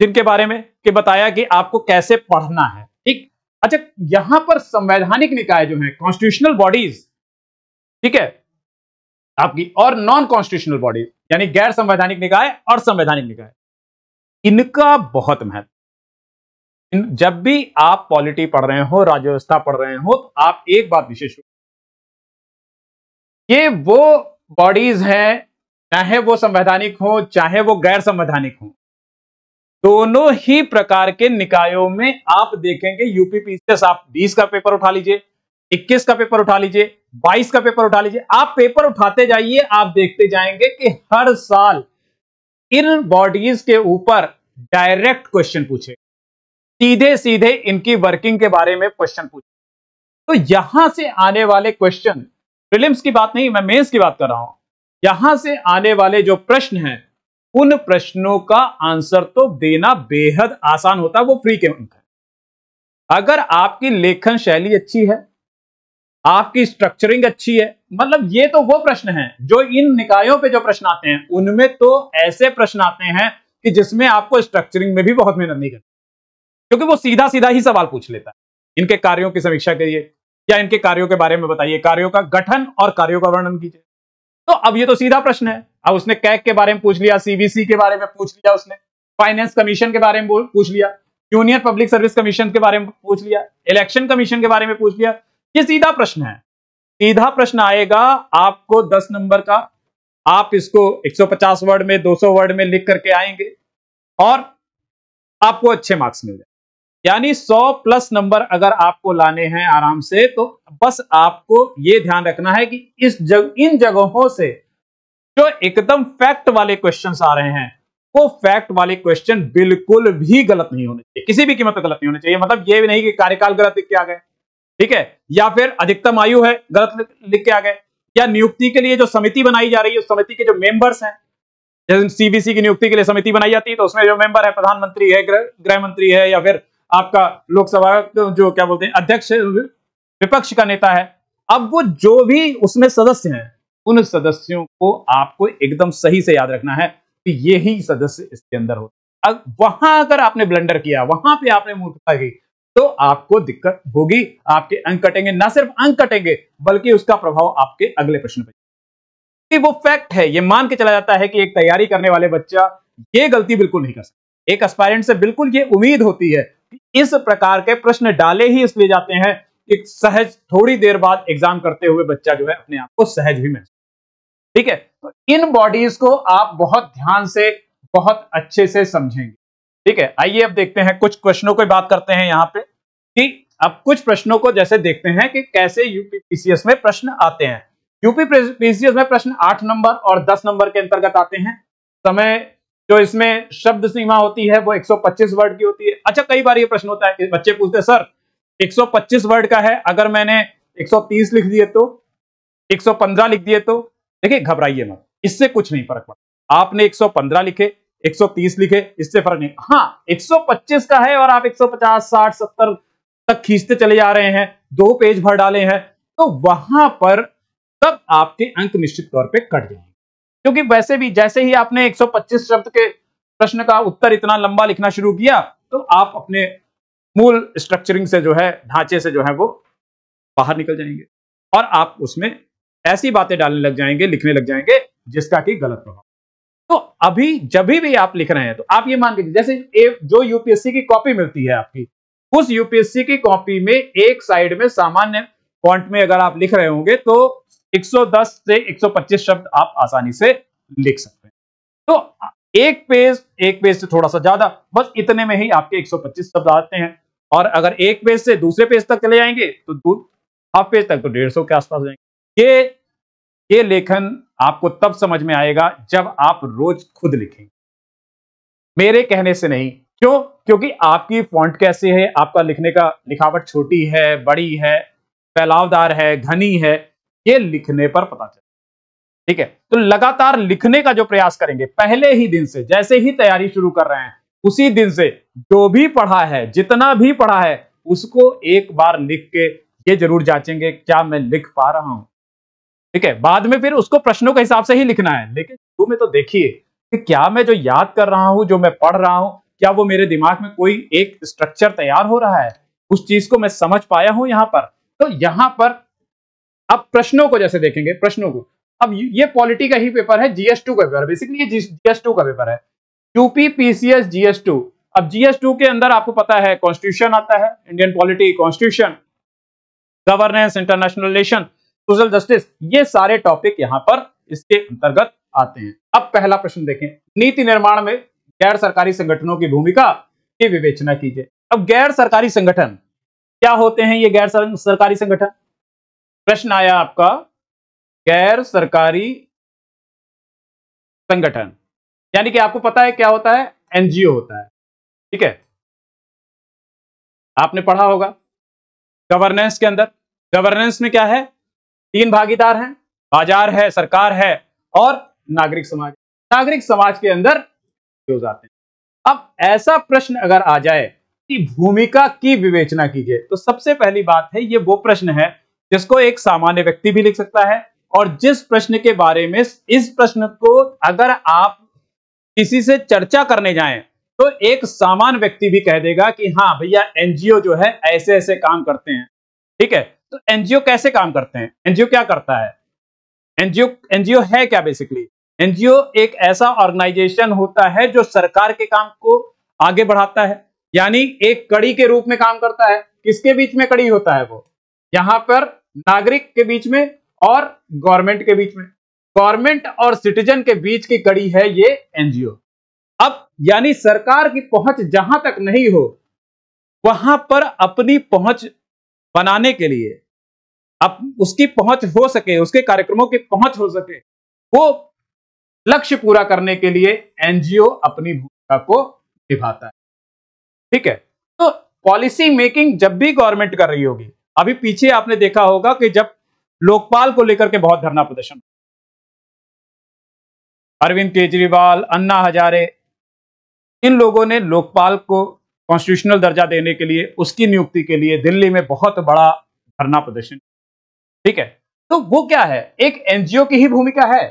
जिनके बारे में कि बताया कि आपको कैसे पढ़ना है ठीक अच्छा यहां पर संवैधानिक निकाय जो है कॉन्स्टिट्यूशनल बॉडीज ठीक है आपकी और नॉन कॉन्स्टिट्यूशनल बॉडीज यानी गैर संवैधानिक निकाय और संवैधानिक निकाय इनका बहुत महत्व जब भी आप पॉलिटी पढ़ रहे हो राज्य व्यवस्था पढ़ रहे हो तो आप एक बात विशेष ये वो बॉडीज हैं चाहे वो संवैधानिक हो चाहे वो गैर संवैधानिक हो दोनों ही प्रकार के निकायों में आप देखेंगे यूपीपीसीएस आप 20 का पेपर उठा लीजिए 21 का पेपर उठा लीजिए 22 का पेपर उठा लीजिए आप पेपर उठाते जाइए आप देखते जाएंगे कि हर साल इन बॉडीज के ऊपर डायरेक्ट क्वेश्चन पूछे सीधे सीधे इनकी वर्किंग के बारे में क्वेश्चन पूछे तो यहां से आने वाले क्वेश्चन प्रिलिम्स की बात नहीं मैं मेंस की बात कर रहा हूं यहां से आने वाले जो प्रश्न हैं उन प्रश्नों का आंसर तो देना बेहद आसान होता है वो फ्री के अंक है अगर आपकी लेखन शैली अच्छी है आपकी स्ट्रक्चरिंग अच्छी है मतलब ये तो वो प्रश्न हैं जो इन निकायों पे जो प्रश्न आते हैं उनमें तो ऐसे प्रश्न आते हैं कि जिसमें आपको स्ट्रक्चरिंग में भी बहुत मेहनत नहीं करनी क्योंकि वो सीधा सीधा ही सवाल पूछ लेता है इनके कार्यों की समीक्षा करिए या इनके कार्यों के बारे में बताइए कार्यों का गठन और कार्यों का वर्णन कीजिए तो अब ये तो सीधा प्रश्न है अब उसने कैक के बारे में पूछ लिया सीबीसी के बारे में पूछ लिया उसने फाइनेंस कमीशन के बारे में पूछ लिया यूनियन पब्लिक सर्विस कमीशन के बारे में पूछ लिया इलेक्शन कमीशन के बारे में पूछ लिया ये सीधा प्रश्न है सीधा प्रश्न आएगा आपको दस नंबर का आप इसको 150 वर्ड में 200 वर्ड में लिख करके आएंगे और आपको अच्छे मार्क्स मिल जाए यानी 100 प्लस नंबर अगर आपको लाने हैं आराम से तो बस आपको ये ध्यान रखना है कि इस जग इन जगहों से जो एकदम फैक्ट वाले क्वेश्चंस आ रहे हैं वो फैक्ट वाले क्वेश्चन बिल्कुल भी गलत नहीं होने चाहिए किसी भी कीमत पर गलत नहीं होने चाहिए मतलब ये भी नहीं कि कार्यकाल गलत लिख के आ गए ठीक है या फिर अधिकतम आयु है गलत लिख के आ गए या नियुक्ति के लिए जो समिति बनाई जा रही है उस समिति के जो मेंबर्स हैं जैसे सीबीसी की नियुक्ति के लिए समिति बनाई जाती है तो उसमें जो मेंबर है प्रधानमंत्री है गृह मंत्री है या फिर आपका लोकसभा जो क्या बोलते हैं अध्यक्ष विपक्ष का नेता है अब वो जो भी उसमें सदस्य हैं उन सदस्यों को आपको एकदम सही से याद रखना है कि यही सदस्य इसके अंदर हो अब वहां अगर आपने ब्लंडर किया वहां पे आपने मूर्खता की तो आपको दिक्कत होगी आपके अंक कटेंगे ना सिर्फ अंक कटेंगे बल्कि उसका प्रभाव आपके अगले प्रश्न पर वो फैक्ट है ये मान के चला जाता है कि एक तैयारी करने वाले बच्चा ये गलती बिल्कुल नहीं कर सकता एक एस्पायरेंट से बिल्कुल ये उम्मीद होती है इस प्रकार के प्रश्न डाले ही इसलिए जाते हैं कि सहज थोड़ी देर बाद एग्जाम करते हुए बच्चा जो है अपने आप को सहज भी महसूस ठीक है तो इन बॉडीज को आप बहुत ध्यान से बहुत अच्छे से समझेंगे ठीक है आइए अब देखते हैं कुछ क्वेश्चनों की बात करते हैं यहाँ पे कि अब कुछ प्रश्नों को जैसे देखते हैं कि कैसे यूपीपीसीएस में प्रश्न आते हैं यूपी पीसीएस में प्रश्न आठ नंबर और दस नंबर के अंतर्गत आते हैं समय जो इसमें शब्द सीमा होती है वो 125 वर्ड की होती है अच्छा कई बार ये प्रश्न होता है बच्चे पूछते हैं सर 125 वर्ड का है अगर मैंने 130 लिख दिए तो 115 लिख दिए तो देखिए घबराइए मत इससे कुछ नहीं फर्क पड़ता आपने 115 लिखे 130 लिखे इससे फर्क नहीं हाँ 125 का है और आप 150 60 70 तक खींचते चले जा रहे हैं दो पेज भर डाले हैं तो वहां पर तब आपके अंक निश्चित तौर पर कट जाएंगे क्योंकि वैसे भी जैसे ही आपने 125 शब्द के प्रश्न का उत्तर इतना लंबा लिखना शुरू किया तो आप अपने मूल स्ट्रक्चरिंग से जो है ढांचे से जो है वो बाहर निकल जाएंगे और आप उसमें ऐसी बातें डालने लग जाएंगे लिखने लग जाएंगे जिसका कि गलत प्रभाव तो अभी जब भी आप लिख रहे हैं तो आप ये मान के जैसे एक जो यूपीएससी की कॉपी मिलती है आपकी उस यूपीएससी की कॉपी में एक साइड में सामान्य पॉइंट में अगर आप लिख रहे होंगे तो 110 से 125 शब्द आप आसानी से लिख सकते हैं तो एक पेज एक पेज से थोड़ा सा ज्यादा बस इतने में ही आपके 125 शब्द आते हैं और अगर एक पेज से दूसरे पेज तक चले जाएंगे तो हाफ पेज तक तो डेढ़ सौ के आसपास जाएंगे ये ये लेखन आपको तब समझ में आएगा जब आप रोज खुद लिखेंगे मेरे कहने से नहीं क्यों क्योंकि आपकी फॉन्ट कैसी है आपका लिखने का लिखावट छोटी है बड़ी है फैलावदार है घनी है ये लिखने पर पता चले ठीक है तो लगातार लिखने का जो प्रयास करेंगे पहले ही दिन से जैसे ही तैयारी शुरू कर रहे हैं उसी दिन से जो भी पढ़ा है जितना भी पढ़ा है उसको एक बार लिख के ये जरूर जांचेंगे क्या मैं लिख पा रहा हूं ठीक है बाद में फिर उसको प्रश्नों के हिसाब से ही लिखना है लेकिन शुरू में तो देखिए कि क्या मैं जो याद कर रहा हूं जो मैं पढ़ रहा हूं क्या वो मेरे दिमाग में कोई एक स्ट्रक्चर तैयार हो रहा है उस चीज को मैं समझ पाया हूं यहां पर तो यहां पर अब प्रश्नों को जैसे देखेंगे प्रश्नों को अब ये पॉलिटी का ही पेपर है जीएस टू का पेपर बेसिकली ये जीएस टू का पेपर है यूपी पीसीएस जीएस टू अब जीएस टू के अंदर आपको पता है कॉन्स्टिट्यूशन आता है Indian polity constitution governance international relation social justice ये सारे टॉपिक यहाँ पर इसके अंतर्गत आते हैं अब पहला प्रश्न देखें नीति निर्माण में गैर सरकारी संगठनों की भूमिका की विवेचना कीजिए अब गैर सरकारी संगठन क्या होते हैं ये गैर सरकारी संगठन प्रश्न आया आपका गैर सरकारी संगठन यानी कि आपको पता है क्या होता है एनजीओ होता है ठीक है आपने पढ़ा होगा गवर्नेंस के अंदर गवर्नेंस में क्या है तीन भागीदार हैं बाजार है सरकार है और नागरिक समाज नागरिक समाज के अंदर जो जाते हैं अब ऐसा प्रश्न अगर आ जाए कि भूमिका की विवेचना कीजिए तो सबसे पहली बात है ये वो प्रश्न है जिसको एक सामान्य व्यक्ति भी लिख सकता है और जिस प्रश्न के बारे में इस प्रश्न को अगर आप किसी से चर्चा करने जाएं तो एक सामान्य व्यक्ति भी कह देगा कि हाँ भैया एनजीओ जो है ऐसे ऐसे काम करते हैं ठीक है तो एनजीओ कैसे काम करते हैं एनजीओ क्या करता है एनजीओ एनजीओ है क्या बेसिकली एनजीओ एक ऐसा ऑर्गेनाइजेशन होता है जो सरकार के काम को आगे बढ़ाता है यानी एक कड़ी के रूप में काम करता है किसके बीच में कड़ी होता है वो यहां पर नागरिक के बीच में और गवर्नमेंट के बीच में गवर्नमेंट और सिटीजन के बीच की कड़ी है ये एनजीओ अब यानी सरकार की पहुंच जहां तक नहीं हो वहां पर अपनी पहुंच बनाने के लिए अब उसकी पहुंच हो सके उसके कार्यक्रमों की पहुंच हो सके वो लक्ष्य पूरा करने के लिए एनजीओ अपनी भूमिका को निभाता है ठीक है तो पॉलिसी मेकिंग जब भी गवर्नमेंट कर रही होगी अभी पीछे आपने देखा होगा कि जब लोकपाल को लेकर के बहुत धरना प्रदर्शन अरविंद केजरीवाल अन्ना हजारे इन लोगों ने लोकपाल को कॉन्स्टिट्यूशनल दर्जा देने के लिए उसकी नियुक्ति के लिए दिल्ली में बहुत बड़ा धरना प्रदर्शन ठीक है तो वो क्या है एक एनजीओ की ही भूमिका है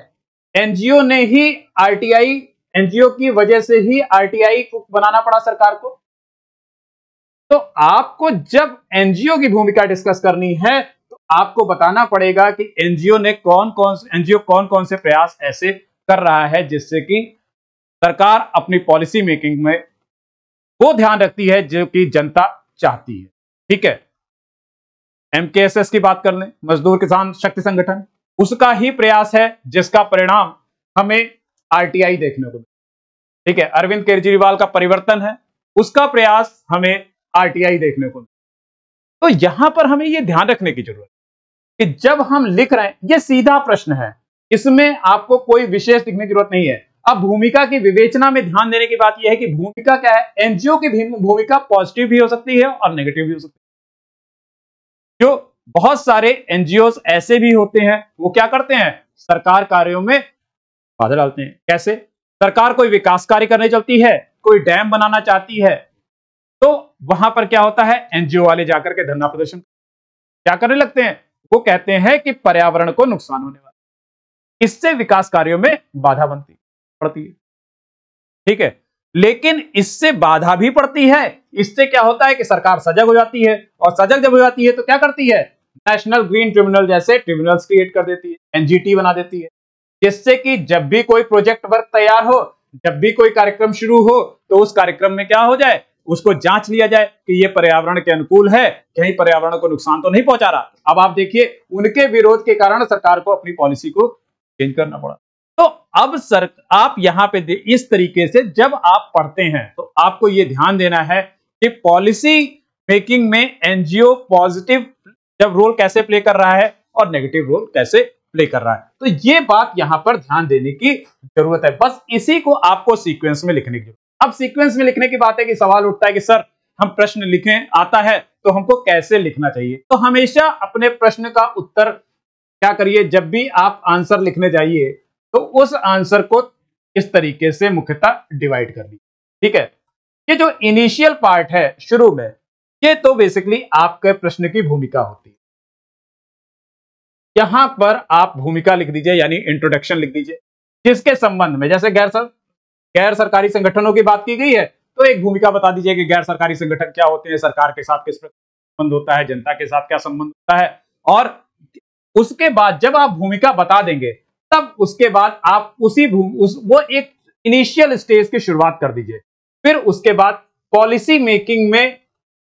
एनजीओ ने ही आरटीआई एनजीओ की वजह से ही आरटीआई को बनाना पड़ा सरकार को तो आपको जब एनजीओ की भूमिका डिस्कस करनी है तो आपको बताना पड़ेगा कि एनजीओ ने कौन कौन एनजीओ कौन कौन से प्रयास ऐसे कर रहा है जिससे कि सरकार अपनी पॉलिसी मेकिंग में वो ध्यान रखती है जो कि जनता चाहती है ठीक है एमकेएसएस की बात कर लें मजदूर किसान शक्ति संगठन उसका ही प्रयास है जिसका परिणाम हमें आरटीआई देखने को मिला ठीक है अरविंद केजरीवाल का परिवर्तन है उसका प्रयास हमें आरटीआई देखने को तो यहां पर हमें यह ध्यान रखने की जरूरत कि जब हम लिख रहे हैं यह सीधा प्रश्न है इसमें आपको कोई विशेष लिखने की जरूरत नहीं है अब भूमिका की विवेचना में ध्यान देने की बात यह है कि भूमिका क्या है एनजीओ की भूमिका पॉजिटिव भी हो सकती है और नेगेटिव भी हो सकती है जो बहुत सारे एनजीओ ऐसे भी होते हैं वो क्या करते हैं सरकार कार्यों में बाधा डालते हैं कैसे सरकार कोई विकास कार्य करने चलती है कोई डैम बनाना चाहती है वहां पर क्या होता है एनजीओ वाले जाकर के धरना प्रदर्शन क्या करने लगते हैं वो कहते हैं कि पर्यावरण को नुकसान होने वाला इससे विकास कार्यों में बाधा बनती पड़ती है ठीक है लेकिन इससे बाधा भी पड़ती है इससे क्या होता है कि सरकार सजग हो जाती है और सजग जब हो जाती है तो क्या करती है नेशनल ग्रीन ट्रिब्यूनल जैसे ट्रिब्यूनल्स क्रिएट कर देती है एनजीटी बना देती है जिससे कि जब भी कोई प्रोजेक्ट वर्क तैयार हो जब भी कोई कार्यक्रम शुरू हो तो उस कार्यक्रम में क्या हो जाए उसको जांच लिया जाए कि ये पर्यावरण के अनुकूल है कहीं पर्यावरण को नुकसान तो नहीं पहुंचा रहा अब आप देखिए उनके विरोध के कारण सरकार को अपनी पॉलिसी को चेंज करना पड़ा तो अब सर आप यहाँ पे इस तरीके से जब आप पढ़ते हैं तो आपको ये ध्यान देना है कि पॉलिसी मेकिंग में एनजीओ पॉजिटिव जब रोल कैसे प्ले कर रहा है और नेगेटिव रोल कैसे प्ले कर रहा है तो ये बात यहां पर ध्यान देने की जरूरत है बस इसी को आपको सीक्वेंस में लिखने की अब सीक्वेंस में लिखने की बात है कि सवाल उठता है कि सर हम प्रश्न लिखें आता है तो हमको कैसे लिखना चाहिए तो हमेशा अपने प्रश्न का उत्तर क्या करिए जब भी आप आंसर लिखने जाइए तो उस आंसर को इस तरीके से मुख्यतः डिवाइड कर लीजिए ठीक है ये जो इनिशियल पार्ट है शुरू में ये तो बेसिकली आपके प्रश्न की भूमिका होती है यहां पर आप भूमिका लिख दीजिए यानी इंट्रोडक्शन लिख दीजिए जिसके संबंध में जैसे गैर सर गैर सरकारी संगठनों की बात की गई है तो एक भूमिका बता दीजिए कि गैर सरकारी संगठन क्या होते हैं सरकार के साथ किस प्रकार संबंध होता है जनता के साथ क्या संबंध होता है और उसके बाद जब आप भूमिका बता देंगे तब उसके बाद आप उसी उस, वो एक इनिशियल स्टेज की शुरुआत कर दीजिए फिर उसके बाद पॉलिसी मेकिंग में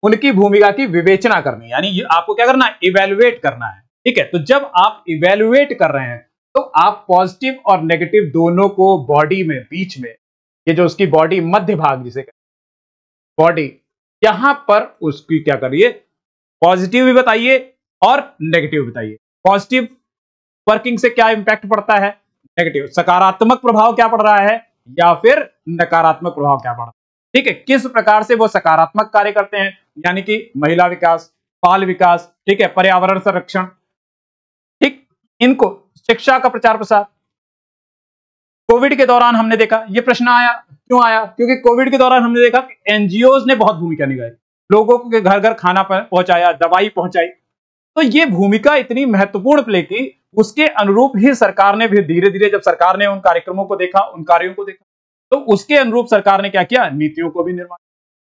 उनकी भूमिका की विवेचना करनी यानी आपको क्या करना है इवेल्युएट करना है ठीक है तो जब आप इवेल्युएट कर रहे हैं तो आप पॉजिटिव और नेगेटिव दोनों को बॉडी में बीच में ये जो उसकी बॉडी मध्य भाग जिसे बॉडी यहां पर उसकी क्या करिए पॉजिटिव भी बताइए और नेगेटिव बताइए पॉजिटिव वर्किंग से क्या इंपैक्ट पड़ता है नेगेटिव सकारात्मक प्रभाव क्या पड़ रहा है या फिर नकारात्मक प्रभाव क्या पड़ रहा है ठीक है किस प्रकार से वो सकारात्मक कार्य करते हैं यानी कि महिला विकास बाल विकास ठीक है पर्यावरण संरक्षण ठीक इनको शिक्षा का प्रचार प्रसार कोविड के दौरान हमने देखा ये प्रश्न आया क्यों आया क्योंकि कोविड के दौरान हमने देखा कि एनजीओ ने बहुत भूमिका निभाई लोगों के घर घर खाना पहुंचाया दवाई पहुंचाई तो ये भूमिका इतनी महत्वपूर्ण प्ले की उसके अनुरूप ही सरकार ने भी धीरे धीरे जब सरकार ने उन कार्यक्रमों को देखा उन कार्यों को देखा तो उसके अनुरूप सरकार ने क्या किया नीतियों को भी निर्माण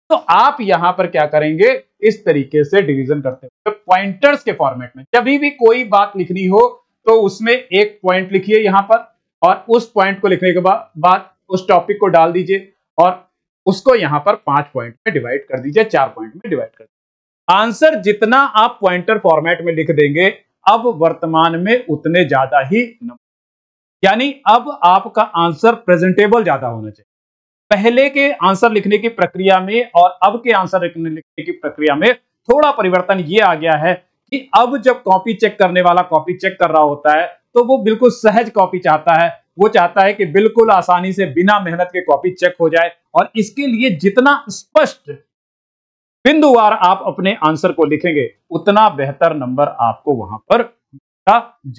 तो आप यहां पर क्या करेंगे इस तरीके से डिवीजन करते हुए पॉइंटर्स के फॉर्मेट में जब भी कोई बात लिखनी हो तो उसमें एक पॉइंट लिखिए यहां पर और उस पॉइंट को लिखने के बाद उस टॉपिक को डाल दीजिए और उसको यहां पर पांच पॉइंट में डिवाइड कर दीजिए चार पॉइंट में डिवाइड कर दीजिए आंसर जितना आप पॉइंटर फॉर्मेट में लिख देंगे अब वर्तमान में उतने ज्यादा ही यानी अब आपका आंसर प्रेजेंटेबल ज्यादा होना चाहिए पहले के आंसर लिखने की प्रक्रिया में और अब के आंसर लिखने की प्रक्रिया में थोड़ा परिवर्तन ये आ गया है कि अब जब कॉपी चेक करने वाला कॉपी चेक कर रहा होता है तो वो बिल्कुल सहज कॉपी चाहता है वो चाहता है कि बिल्कुल आसानी से बिना मेहनत के कॉपी चेक हो जाए और इसके लिए जितना स्पष्ट बिंदुवार आप अपने आंसर को लिखेंगे उतना बेहतर नंबर आपको वहां पर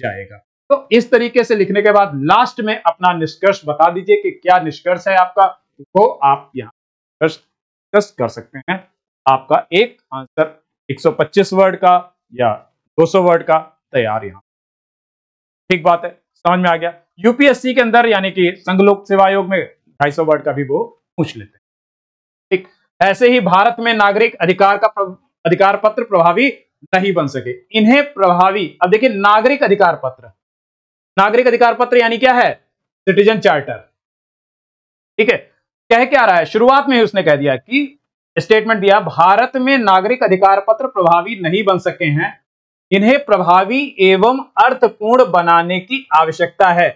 जाएगा तो इस तरीके से लिखने के बाद लास्ट में अपना निष्कर्ष बता दीजिए कि क्या निष्कर्ष है आपका वो तो आप यहाँ निष्कर्ष कर सकते हैं आपका एक आंसर 125 वर्ड का या 200 वर्ड का तैयार यहाँ ठीक बात है समझ में आ गया यूपीएससी के अंदर यानी कि संघ लोक सेवा आयोग में ढाई सौ वर्ड का भी वो पूछ लेते हैं ठीक ऐसे ही भारत में नागरिक अधिकार का प्र... अधिकार पत्र प्रभावी नहीं बन सके इन्हें प्रभावी अब देखिए नागरिक अधिकार पत्र नागरिक अधिकार पत्र यानी क्या है सिटीजन चार्टर ठीक है कह क्या रहा है शुरुआत में ही उसने कह दिया कि स्टेटमेंट दिया भारत में नागरिक अधिकार पत्र प्रभावी नहीं बन सके हैं इन्हें प्रभावी एवं अर्थपूर्ण बनाने की आवश्यकता है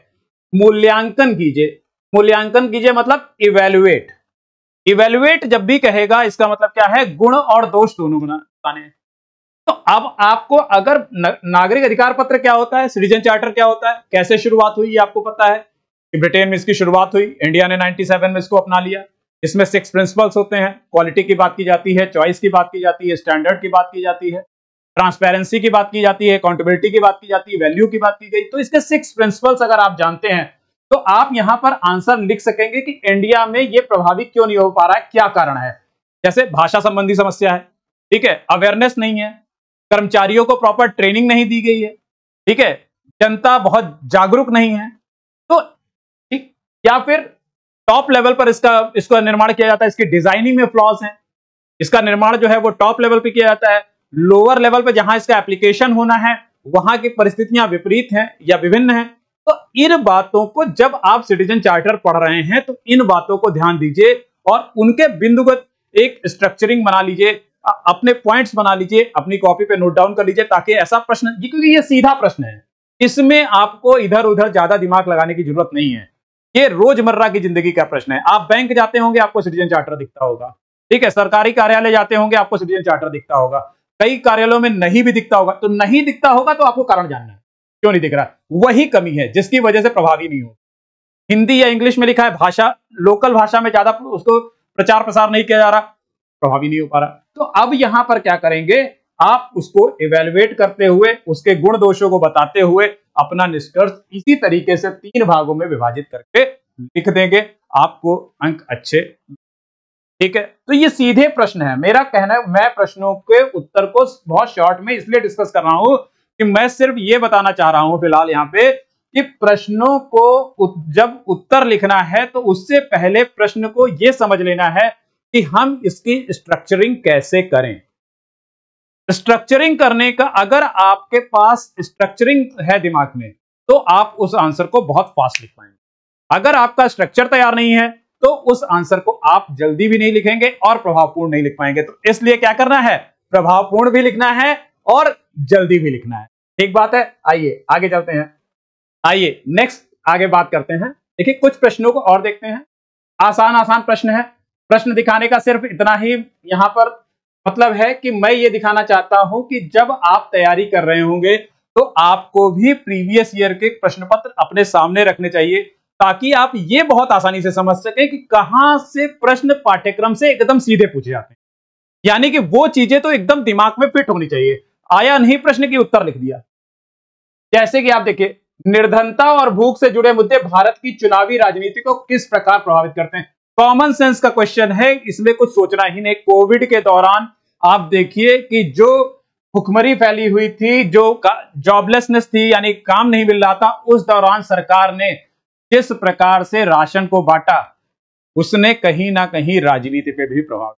मूल्यांकन कीजिए मूल्यांकन कीजिए मतलब इवेल्युएट इवेल्युएट जब भी कहेगा इसका मतलब क्या है गुण और दोष दोनों बनाने तो अब आपको अगर नागरिक अधिकार पत्र क्या होता है सिटीजन चार्टर क्या होता है कैसे शुरुआत हुई ये आपको पता है कि ब्रिटेन में इसकी शुरुआत हुई इंडिया ने 97 में इसको अपना लिया इसमें सिक्स प्रिंसिपल्स होते हैं क्वालिटी की बात की जाती है चॉइस की बात की जाती है स्टैंडर्ड की बात की जाती है ट्रांसपेरेंसी की बात की जाती है अकाउंटेबिलिटी की बात की जाती है वैल्यू की बात की गई तो इसके सिक्स प्रिंसिपल्स अगर आप जानते हैं तो आप यहां पर आंसर लिख सकेंगे कि इंडिया में ये प्रभावित क्यों नहीं हो पा रहा है क्या कारण है जैसे भाषा संबंधी समस्या है ठीक है अवेयरनेस नहीं है कर्मचारियों को प्रॉपर ट्रेनिंग नहीं दी गई है ठीक है जनता बहुत जागरूक नहीं है तो ठीक या फिर टॉप लेवल पर इसका इसका निर्माण किया जाता है इसकी डिजाइनिंग में फ्लॉज है इसका निर्माण जो है वो टॉप लेवल पे किया जाता है लोअर लेवल पे जहां इसका एप्लीकेशन होना है वहां की परिस्थितियां विपरीत हैं या विभिन्न हैं तो इन बातों को जब आप सिटीजन चार्टर पढ़ रहे हैं तो इन बातों को ध्यान दीजिए और उनके बिंदुगत एक स्ट्रक्चरिंग बना लीजिए अपने पॉइंट्स बना लीजिए अपनी कॉपी पे नोट डाउन कर लीजिए ताकि ऐसा प्रश्न क्योंकि ये सीधा प्रश्न है इसमें आपको इधर उधर ज्यादा दिमाग लगाने की जरूरत नहीं है ये रोजमर्रा की जिंदगी का प्रश्न है आप बैंक जाते होंगे आपको सिटीजन चार्टर दिखता होगा ठीक है सरकारी कार्यालय जाते होंगे आपको सिटीजन चार्टर दिखता होगा कई कार्यालयों में नहीं भी दिखता होगा तो नहीं दिखता होगा तो आपको कारण जानना है क्यों नहीं दिख रहा वही कमी है जिसकी वजह से प्रभावी नहीं हो हिंदी या इंग्लिश में लिखा है भाषा लोकल भाषा में ज्यादा उसको प्रचार प्रसार नहीं किया जा रहा प्रभावी नहीं हो पा रहा तो अब यहां पर क्या करेंगे आप उसको इवेल्युएट करते हुए उसके गुण दोषों को बताते हुए अपना निष्कर्ष इसी तरीके से तीन भागों में विभाजित करके लिख देंगे आपको अंक अच्छे ठीक है तो ये सीधे प्रश्न है मेरा कहना है मैं प्रश्नों के उत्तर को बहुत शॉर्ट में इसलिए डिस्कस कर रहा हूं कि मैं सिर्फ ये बताना चाह रहा हूं फिलहाल यहाँ पे कि प्रश्नों को जब उत्तर लिखना है तो उससे पहले प्रश्न को यह समझ लेना है कि हम इसकी स्ट्रक्चरिंग कैसे करें स्ट्रक्चरिंग करने का अगर आपके पास स्ट्रक्चरिंग है दिमाग में तो आप उस आंसर को बहुत फास्ट लिख पाएंगे अगर आपका स्ट्रक्चर तैयार नहीं है तो उस आंसर को आप जल्दी भी नहीं लिखेंगे और प्रभावपूर्ण नहीं लिख पाएंगे तो इसलिए क्या करना है प्रभावपूर्ण भी लिखना है और जल्दी भी लिखना है ठीक बात है आइए आगे चलते हैं आइए नेक्स्ट आगे बात करते हैं देखिए कुछ प्रश्नों को और देखते हैं आसान आसान प्रश्न है प्रश्न दिखाने का सिर्फ इतना ही यहां पर मतलब है कि मैं ये दिखाना चाहता हूं कि जब आप तैयारी कर रहे होंगे तो आपको भी प्रीवियस ईयर के प्रश्न पत्र अपने सामने रखने चाहिए ताकि आप ये बहुत आसानी से समझ सकें कि कहां से प्रश्न पाठ्यक्रम से एकदम सीधे पूछे जाते हैं यानी कि वो चीजें तो एकदम दिमाग में फिट होनी चाहिए आया नहीं प्रश्न की उत्तर लिख दिया जैसे कि आप देखिए निर्धनता और भूख से जुड़े मुद्दे भारत की चुनावी राजनीति को किस प्रकार प्रभावित करते हैं कॉमन सेंस का क्वेश्चन है इसमें कुछ सोचना ही नहीं कोविड के दौरान आप देखिए कि जो भुखमरी फैली हुई थी जो जॉबलेसनेस थी यानी काम नहीं मिल रहा था उस दौरान सरकार ने किस प्रकार से राशन को बांटा उसने कहीं ना कहीं राजनीति पे भी प्रभाव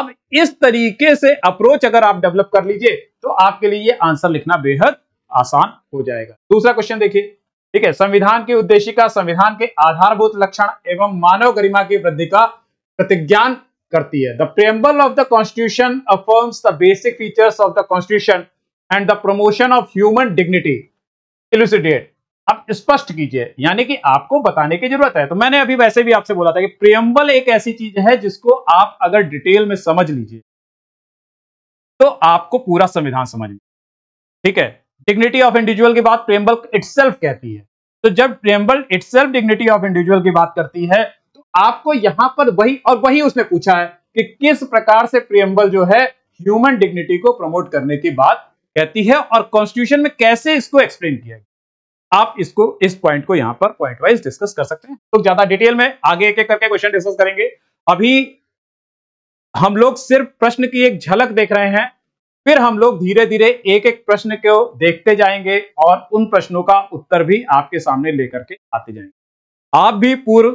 अब इस तरीके से अप्रोच अगर आप डेवलप कर लीजिए तो आपके लिए ये आंसर लिखना बेहद आसान हो जाएगा दूसरा क्वेश्चन देखिए ठीक है संविधान की का संविधान के आधारभूत लक्षण एवं मानव गरिमा की वृद्धि का प्रतिज्ञान करती है the preamble of the constitution affirms the basic features of the constitution and the promotion of human dignity elucidate आप स्पष्ट कीजिए यानी कि आपको बताने की जरूरत है तो मैंने अभी वैसे भी आपसे बोला था कि प्रियम्बल एक ऐसी चीज है जिसको आप अगर डिटेल में समझ लीजिए तो आपको पूरा संविधान समझ में ठीक है डिग्निटी ऑफ इंडिविजुअल की बात प्रियम्बल इट कहती है तो जब preamble it dignity of individual की बात करती है तो आपको यहां पर वही और वही उसने पूछा है कि किस प्रकार से प्रियम्बल जो है ह्यूमन डिग्निटी को प्रमोट करने की बात कहती है और कॉन्स्टिट्यूशन में कैसे इसको एक्सप्लेन किया गया आप इसको इस पॉइंट को यहां पर पॉइंट वाइज डिस्कस कर सकते हैं तो ज्यादा डिटेल में आगे एक एक करके क्वेश्चन डिस्कस करेंगे अभी हम लोग सिर्फ प्रश्न की एक झलक देख रहे हैं फिर हम लोग धीरे धीरे एक एक प्रश्न को देखते जाएंगे और उन प्रश्नों का उत्तर भी आपके सामने लेकर के आते जाएंगे आप भी पूर्व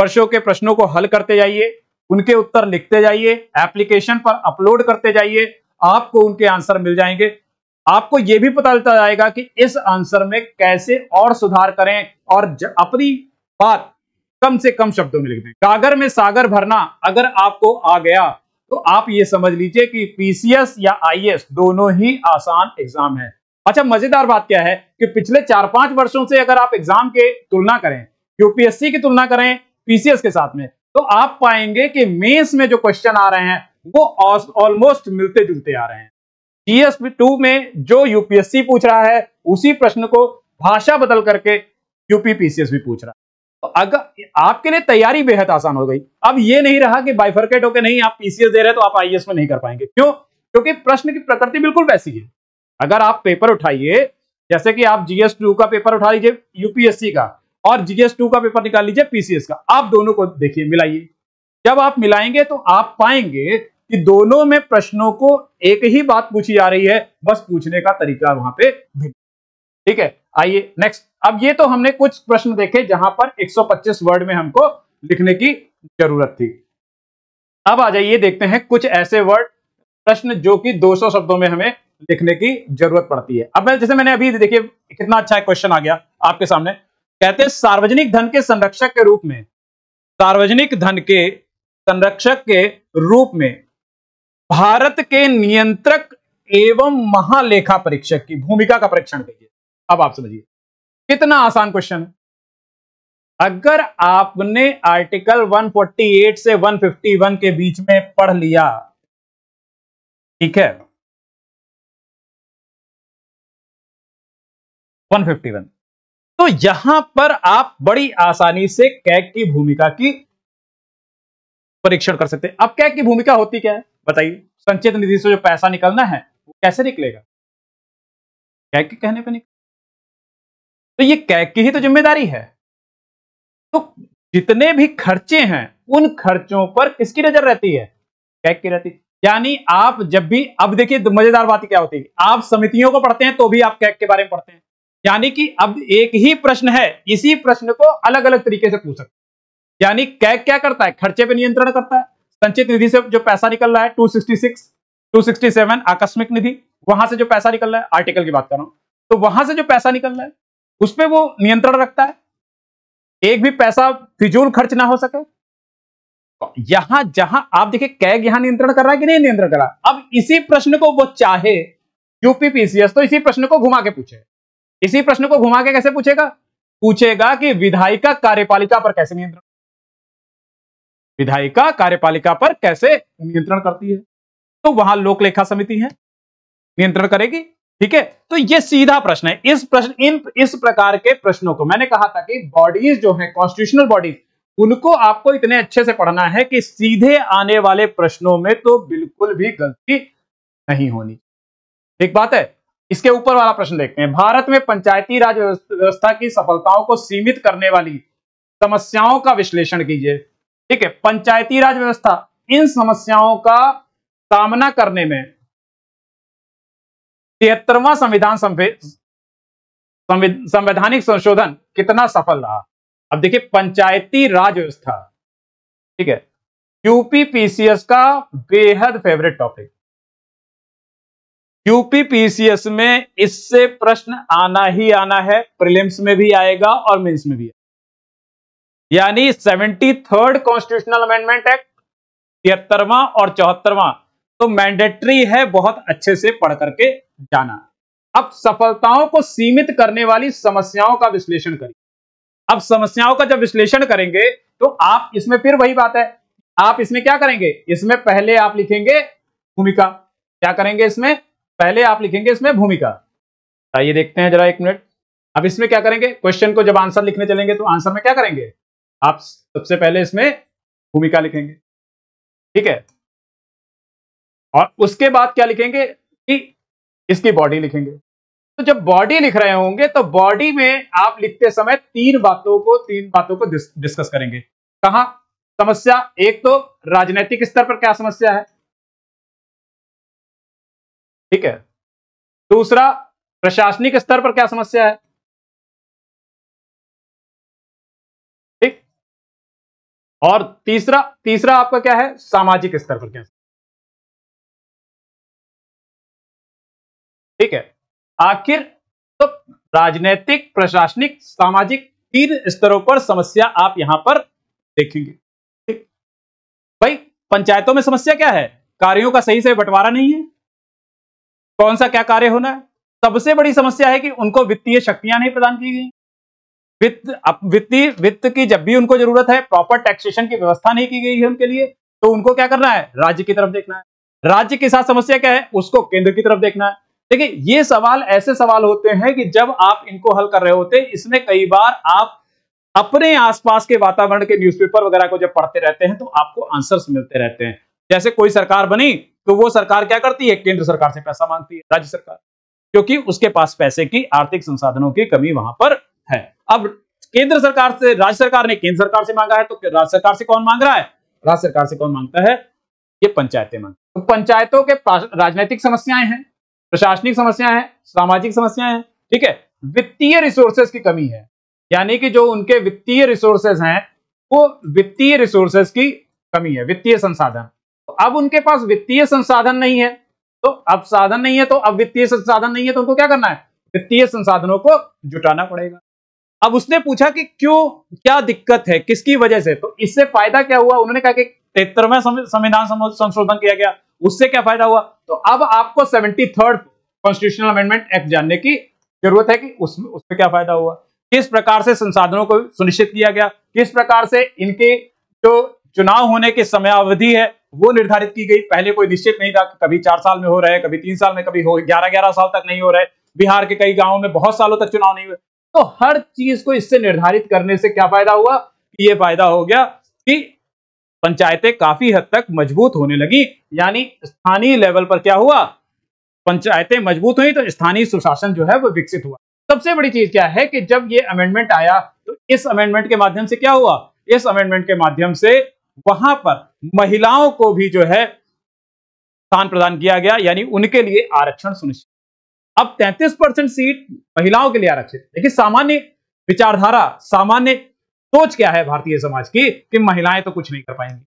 वर्षों के प्रश्नों को हल करते जाइए उनके उत्तर लिखते जाइए एप्लीकेशन पर अपलोड करते जाइए आपको उनके आंसर मिल जाएंगे आपको यह भी पता चलता जाएगा कि इस आंसर में कैसे और सुधार करें और अपनी बात कम से कम शब्दों में लिख दें कागर में सागर भरना अगर आपको आ गया तो आप ये समझ लीजिए कि पीसीएस या आईएएस दोनों ही आसान एग्जाम है अच्छा मजेदार बात क्या है कि पिछले चार पांच वर्षों से अगर आप एग्जाम के तुलना करें यूपीएससी की तुलना करें पीसीएस के साथ में तो आप पाएंगे कि मेंस में जो क्वेश्चन आ रहे हैं वो ऑलमोस्ट मिलते जुलते आ रहे हैं टीएस टू में जो यूपीएससी पूछ रहा है उसी प्रश्न को भाषा बदल करके यूपी पीसीएस भी पूछ रहा है तो अगर आपके लिए तैयारी बेहद आसान हो गई अब ये नहीं रहा कि बाइफर्केट होकर नहीं आप पीसीएस दे रहे तो आप आईएएस e में नहीं कर पाएंगे क्यों क्योंकि प्रश्न की प्रकृति बिल्कुल वैसी है अगर आप पेपर उठाइए जैसे कि आप जीएस टू का पेपर उठा लीजिए यूपीएससी का और जीएस टू का पेपर निकाल लीजिए पीसीएस का आप दोनों को देखिए मिलाइए जब आप मिलाएंगे तो आप पाएंगे कि दोनों में प्रश्नों को एक ही बात पूछी जा रही है बस पूछने का तरीका वहां पे ठीक है आइए नेक्स्ट अब ये तो हमने कुछ प्रश्न देखे जहां पर 125 वर्ड में हमको लिखने की जरूरत थी अब आ जाइए देखते हैं कुछ ऐसे वर्ड प्रश्न जो कि 200 शब्दों में हमें लिखने की जरूरत पड़ती है अब मैं जैसे मैंने अभी देखिए कितना अच्छा क्वेश्चन आ गया आपके सामने कहते हैं सार्वजनिक धन के संरक्षक के रूप में सार्वजनिक धन के संरक्षक के रूप में भारत के नियंत्रक एवं महालेखा परीक्षक की भूमिका का परीक्षण करिए अब आप समझिए कितना आसान क्वेश्चन है अगर आपने आर्टिकल 148 से 151 के बीच में पढ़ लिया ठीक है 151 तो यहां पर आप बड़ी आसानी से कैग की भूमिका की परीक्षण कर सकते हैं अब कैग की भूमिका होती क्या है बताइए संचित निधि से जो पैसा निकलना है वो कैसे निकलेगा कैग के कहने पर निकल तो ये कैग की ही तो जिम्मेदारी है तो जितने भी खर्चे हैं उन खर्चों पर किसकी नजर रहती है कैग की रहती यानी आप जब भी अब देखिए तो मजेदार बात क्या होती है आप समितियों को पढ़ते हैं तो भी आप कैक के बारे में पढ़ते हैं यानी कि अब एक ही प्रश्न है इसी प्रश्न को अलग अलग तरीके से पूछ सकते यानी कैक क्या करता है खर्चे पे नियंत्रण करता है संचित निधि से जो पैसा निकल रहा है 266, 267 आकस्मिक निधि वहां से जो पैसा निकल रहा है आर्टिकल की बात कर रहा हूं तो वहां से जो पैसा निकल रहा है उस पर वो नियंत्रण रखता है एक भी पैसा फिजूल खर्च ना हो सके यहां जहां आप देखिए कैग यहां नियंत्रण कर रहा है कि नहीं नियंत्रण कर रहा अब इसी प्रश्न को वो चाहे यूपीपीसीएस तो इसी प्रश्न को घुमा के पूछे इसी प्रश्न को घुमा के कैसे पूछेगा पूछेगा कि विधायिका कार्यपालिका पर कैसे नियंत्रण विधायिका कार्यपालिका पर कैसे नियंत्रण करती है तो वहां लोक लेखा समिति है नियंत्रण करेगी ठीक है तो ये सीधा प्रश्न है इस प्रश्न इन इस प्रकार के प्रश्नों को मैंने कहा था कि बॉडीज जो है कॉन्स्टिट्यूशनल बॉडीज उनको आपको इतने अच्छे से पढ़ना है कि सीधे आने वाले प्रश्नों में तो बिल्कुल भी गलती नहीं होनी एक बात है इसके ऊपर वाला प्रश्न देखते हैं भारत में पंचायती राज व्यवस्था की सफलताओं को सीमित करने वाली समस्याओं का विश्लेषण कीजिए ठीक है पंचायती राज व्यवस्था इन समस्याओं का सामना करने में तिहत्तरवा संविधान संवैधानिक संशोधन कितना सफल रहा अब देखिए पंचायती राज व्यवस्था ठीक है यूपीपीसीएस का बेहद फेवरेट टॉपिक यूपीपीसीएस में इससे प्रश्न आना ही आना है प्रीलिम्स में भी आएगा और मेंस में भी यानी seventy third constitutional amendment act तिहत्तरवा और चौहत्तरवा तो मैंडेटरी है बहुत अच्छे से पढ़ करके जाना अब सफलताओं को सीमित करने वाली समस्याओं का विश्लेषण करिए अब समस्याओं का जब विश्लेषण करेंगे तो आप इसमें फिर वही बात है आप इसमें क्या करेंगे इसमें पहले आप लिखेंगे भूमिका क्या करेंगे इसमें पहले आप लिखेंगे इसमें भूमिका आइए देखते हैं जरा एक मिनट अब इसमें क्या करेंगे क्वेश्चन को जब आंसर लिखने चलेंगे तो आंसर में क्या करेंगे आप सबसे पहले इसमें भूमिका लिखेंगे ठीक है और उसके बाद क्या लिखेंगे कि इसकी बॉडी लिखेंगे तो जब बॉडी लिख रहे होंगे तो बॉडी में आप लिखते समय तीन बातों को तीन बातों को डिस, डिस्कस करेंगे कहा समस्या एक तो राजनीतिक स्तर पर क्या समस्या है ठीक है दूसरा प्रशासनिक स्तर पर क्या समस्या है और तीसरा तीसरा आपका क्या है सामाजिक स्तर पर कैंसर ठीक है आखिर तो राजनीतिक प्रशासनिक सामाजिक तीन स्तरों पर समस्या आप यहां पर देखेंगे भाई पंचायतों में समस्या क्या है कार्यों का सही से बंटवारा नहीं है कौन सा क्या कार्य होना है सबसे बड़ी समस्या है कि उनको वित्तीय शक्तियां नहीं प्रदान की गई वित्त वित्तीय वित्त की जब भी उनको जरूरत है प्रॉपर टैक्सेशन की व्यवस्था नहीं की गई है उनके लिए तो उनको क्या करना है राज्य की तरफ देखना है राज्य के साथ समस्या क्या है उसको केंद्र की तरफ देखना है देखिए ये सवाल ऐसे सवाल होते हैं कि जब आप इनको हल कर रहे होते इसमें कई बार आप अपने आसपास के वातावरण के न्यूज़पेपर वगैरह को जब पढ़ते रहते हैं तो आपको आंसर्स मिलते रहते हैं जैसे कोई सरकार बनी तो वो सरकार क्या करती है केंद्र सरकार से पैसा मांगती है राज्य सरकार क्योंकि उसके पास पैसे की आर्थिक संसाधनों की कमी वहां पर है अब केंद्र सरकार से राज्य सरकार ने केंद्र सरकार से मांगा है तो राज्य सरकार से कौन मांग रहा है राज्य सरकार से कौन मांगता है ये पंचायतें मांग तो पंचायतों के राजनीतिक समस्याएं हैं प्रशासनिक समस्याएं हैं सामाजिक समस्याएं हैं ठीक है वित्तीय रिसोर्सेज की कमी है यानी कि जो उनके वित्तीय रिसोर्सेज हैं वो वित्तीय रिसोर्सेज की कमी है वित्तीय संसाधन तो अब उनके पास वित्तीय संसाधन नहीं है तो अब साधन नहीं है तो अब वित्तीय संसाधन नहीं है तो उनको क्या करना है वित्तीय संसाधनों को जुटाना पड़ेगा अब उसने पूछा कि क्यों क्या दिक्कत है किसकी वजह से तो इससे फायदा क्या हुआ उन्होंने कहा कि तिहत्तरवें संविधान संशोधन किया गया उससे क्या फायदा हुआ तो अब आपको seventy third constitutional amendment act जानने की जरूरत है कि उसमें उसमें क्या फायदा हुआ किस प्रकार से संसाधनों को सुनिश्चित किया गया किस प्रकार से इनके जो चुनाव होने की समयावधि है वो निर्धारित की गई पहले कोई निश्चित नहीं था कभी चार साल में हो रहे कभी तीन साल में कभी हो ग्यारह ग्यारह साल तक नहीं हो रहे बिहार के कई गांवों में बहुत सालों तक चुनाव नहीं हुए तो हर चीज को इससे निर्धारित करने से क्या फायदा हुआ ये फायदा हो गया कि पंचायतें काफी हद तक मजबूत होने लगी यानी स्थानीय लेवल पर क्या हुआ पंचायतें मजबूत हुई तो स्थानीय सुशासन जो है वो विकसित हुआ सबसे बड़ी चीज क्या है कि जब ये अमेंडमेंट आया तो इस अमेंडमेंट के माध्यम से क्या हुआ इस अमेंडमेंट के माध्यम से वहां पर महिलाओं को भी जो है स्थान प्रदान किया गया यानी उनके लिए आरक्षण सुनिश्चित अब 33 परसेंट सीट महिलाओं के लिए आरक्षित देखिए सामान्य विचारधारा सामान्य सोच क्या है भारतीय समाज की कि महिलाएं तो कुछ नहीं कर पाएंगी